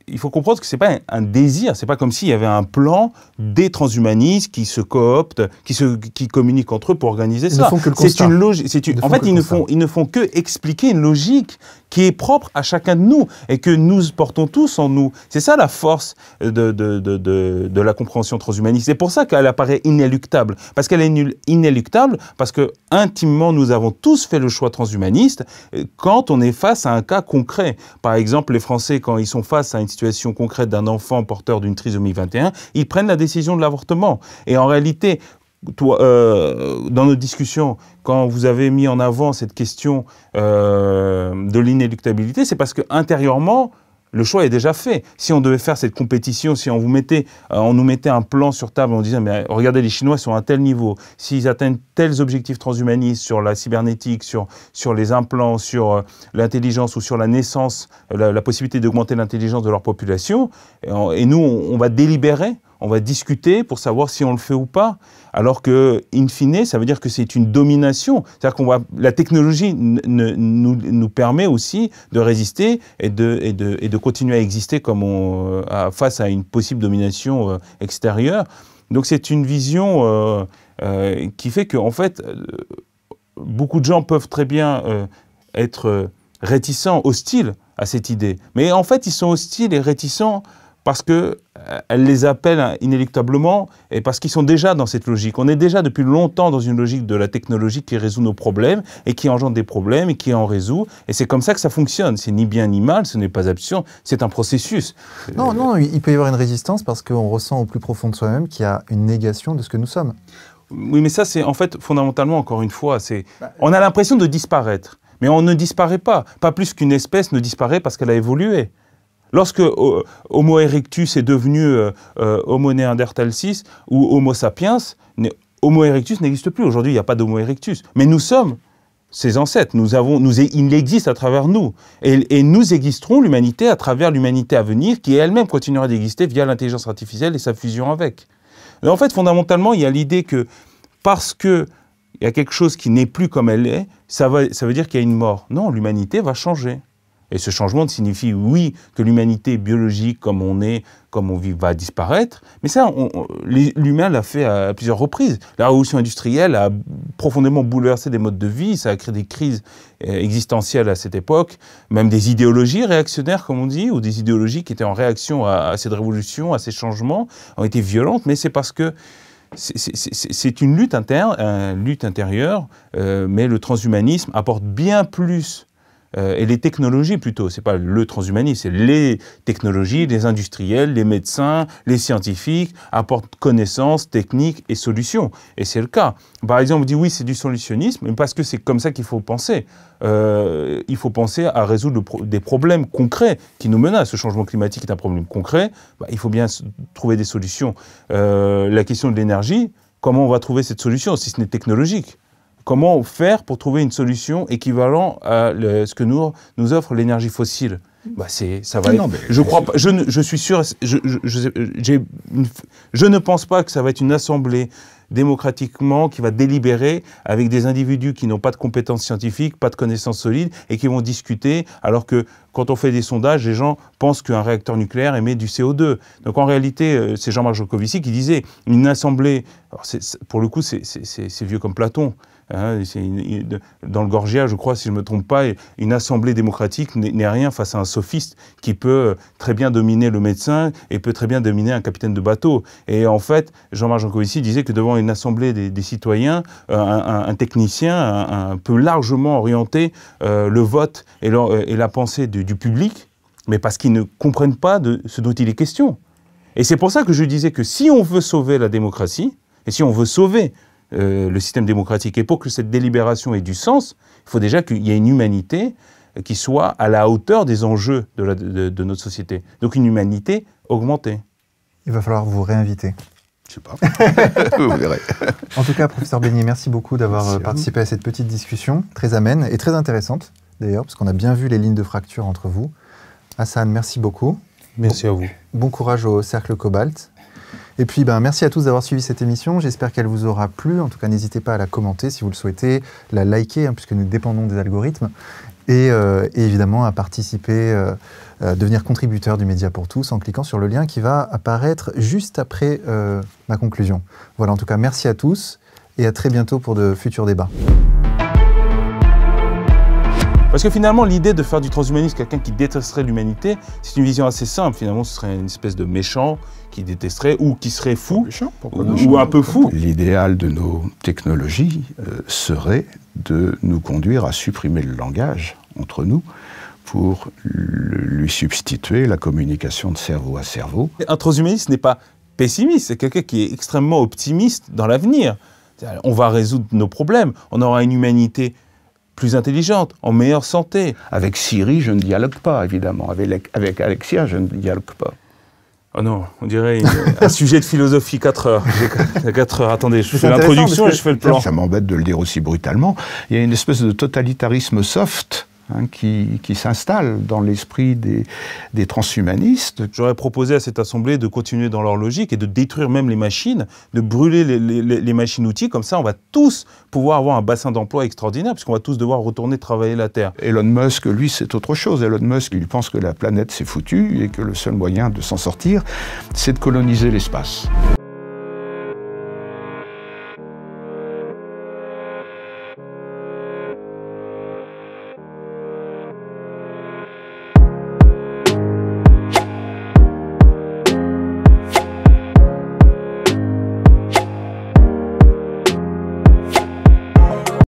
S2: il faut comprendre que ce n'est pas un, désir, ce n'est pas comme s'il y avait un plan des transhumanistes qui se cooptent, qui, se, qui communiquent entre eux pour organiser ils Ne font que le Une en fait, ils ne, font, ils ne font que expliquer une logique qui est propre à chacun de nous et que nous portons tous en nous. C'est ça la force de, de, de, la compréhension transhumaniste. C'est pour ça qu'elle apparaît inéluctable. Parce qu'elle est inéluctable, parce que intimement, nous avons tous fait le choix transhumaniste euh, quand on est face à un cas concret. Par exemple, les Français, quand ils sont face à une situation concrète d'un enfant porteur d'une trisomie 21, ils prennent la décision de l'avortement. Et en réalité, euh, dans nos discussions, quand vous avez mis en avant cette question euh, de l'inéluctabilité, c'est parce que intérieurement, le choix est déjà fait. Si on devait faire cette compétition, si on, vous mettait, euh, nous mettait un plan sur table en disant mais regardez les Chinois sont à tel niveau, s'ils atteignent tels objectifs transhumanistes sur la cybernétique, sur, sur les implants, sur euh, l'intelligence ou sur la naissance, euh, la, possibilité d'augmenter l'intelligence de leur population, et, nous on va délibérer on va discuter pour savoir si on le fait ou pas. Alors que, in fine, ça veut dire que c'est une domination. C'est-à-dire qu'on la technologie nous, nous, permet aussi de résister et de, et de, continuer à exister comme on, euh, face à une possible domination euh, extérieure. Donc c'est une vision euh, qui fait que, en fait, beaucoup de gens peuvent très bien être réticents, hostiles à cette idée. Mais en fait, ils sont hostiles et réticents parce qu'elle euh, les appelle inéluctablement et parce qu'ils sont déjà dans cette logique. On est déjà depuis longtemps dans une logique de la technologie qui résout nos problèmes et qui engendre des problèmes et qui en résout. Et c'est comme ça que ça fonctionne. C'est ni bien ni mal, ce n'est pas absurde, c'est un processus.
S3: Non, non, il peut y avoir une résistance parce qu'on ressent au plus profond de soi-même qu'il y a une négation de ce que nous sommes.
S2: Oui, mais ça, c'est en fait fondamentalement, encore une fois, c'est bah, on a l'impression de disparaître. Mais on ne disparaît pas, pas plus qu'une espèce ne disparaît parce qu'elle a évolué. Lorsque euh, Homo erectus est devenu euh, euh, Homo neanderthalensis ou Homo sapiens, Homo erectus n'existe plus. Aujourd'hui, il n'y a pas d'Homo erectus. Mais nous sommes ses ancêtres. Nous avons, il existe à travers nous. Et, nous existerons, l'humanité, à travers l'humanité à venir, qui elle-même continuera d'exister via l'intelligence artificielle et sa fusion avec. Mais en fait, fondamentalement, il y a l'idée que parce qu'il y a quelque chose qui n'est plus comme elle est, ça veut dire qu'il y a une mort. Non, l'humanité va changer. Et ce changement signifie, oui, que l'humanité biologique, comme on est, comme on vit, va disparaître. Mais ça, l'humain l'a fait à plusieurs reprises. La révolution industrielle a profondément bouleversé des modes de vie, ça a créé des crises euh, existentielles à cette époque, même des idéologies réactionnaires, comme on dit, ou des idéologies qui étaient en réaction à, cette révolution, à ces changements, ont été violentes, mais c'est parce que c'est une lutte interne, une lutte intérieure, euh, mais le transhumanisme apporte bien plus euh, et les technologies plutôt, c'est pas le transhumanisme, c'est les technologies, les industriels, les médecins, les scientifiques apportent connaissances, techniques et solutions. Et c'est le cas. Par exemple, on dit oui, c'est du solutionnisme, mais parce que c'est comme ça qu'il faut penser. Euh, il faut penser à résoudre des problèmes concrets qui nous menacent. Ce changement climatique est un problème concret. Bah, il faut bien trouver des solutions. Euh, la question de l'énergie, comment on va trouver cette solution si ce n'est technologique comment faire pour trouver une solution équivalente à ce que nous, nous offre l'énergie fossile bah c'est ça va. Ah je crois je, suis sûr. Je, ne pense pas que ça va être une assemblée démocratiquement qui va délibérer avec des individus qui n'ont pas de compétences scientifiques, pas de connaissances solides et qui vont discuter. Alors que quand on fait des sondages, les gens pensent qu'un réacteur nucléaire émet du CO2. Donc en réalité, euh, c'est Jean-Marc Jancovici qui disait une assemblée. pour le coup, c'est vieux comme Platon. Hein, dans le Gorgia, je crois, si je ne me trompe pas, une assemblée démocratique n'est rien face à un sophiste qui peut euh, très bien dominer le médecin et peut très bien dominer un capitaine de bateau. Et en fait, Jean-Marc Jancovici disait que devant une assemblée des, citoyens, euh, un, technicien peut largement orienter euh, le vote et, la pensée du, du public, mais parce qu'ils ne comprennent pas de ce dont il est question. Et c'est pour ça que je disais que si on veut sauver la démocratie, et si on veut sauver euh, le système démocratique. Et pour que cette délibération ait du sens, il faut déjà qu'il y ait une humanité qui soit à la hauteur des enjeux de, notre société. Donc une humanité augmentée.
S3: Il va falloir vous réinviter. Je sais pas. vous verrez. En tout cas, professeur Beignet, merci beaucoup d'avoir euh, participé à, cette petite discussion, très amène et très intéressante d'ailleurs, parce qu'on a bien vu les lignes de fracture entre vous. Hassan, merci beaucoup. Merci à vous. Bon courage au Cercle Cobalt. Et puis, ben, merci à tous d'avoir suivi cette émission. J'espère qu'elle vous aura plu. En tout cas, n'hésitez pas à la commenter si vous le souhaitez, la liker, hein, puisque nous dépendons des algorithmes. Et, euh, évidemment, à participer, euh, à devenir contributeur du Média pour tous en cliquant sur le lien qui va apparaître juste après euh, ma conclusion. Voilà, en tout cas, merci à tous et à très bientôt pour de futurs débats.
S2: Parce que finalement, l'idée de faire du transhumanisme quelqu'un
S3: qui détesterait
S2: l'humanité, c'est une vision assez simple. Finalement, ce serait une espèce de méchant qui détesterait ou qui serait
S1: fou, ou, un peu fou. L'idéal de nos technologies euh, serait de nous conduire à supprimer le langage entre nous pour lui substituer la communication de cerveau à cerveau. Un transhumaniste n'est pas pessimiste, c'est
S2: quelqu'un qui est extrêmement optimiste dans l'avenir. On va résoudre nos problèmes, on aura une humanité plus intelligente, en meilleure santé. Avec Siri, je ne dialogue pas, évidemment. Avec, avec Alexia, je ne dialogue pas. Oh non, on dirait un sujet de philosophie, 4 heures. 4 heures, attendez, je fais l'introduction et je fais le plan. Ça
S1: m'embête de le dire aussi brutalement. Il y a une espèce de totalitarisme soft Hein, qui, s'installent s'installe dans l'esprit des, transhumanistes. J'aurais proposé à cette assemblée de continuer dans leur logique et de détruire
S2: même les machines, de brûler les, les machines-outils, comme ça on va tous pouvoir avoir un bassin d'emploi extraordinaire, puisqu'on va tous devoir retourner travailler la
S1: Terre. Elon Musk, lui, c'est autre chose. Elon Musk, il pense que la planète s'est foutue et que le seul moyen de s'en sortir, c'est de coloniser l'espace.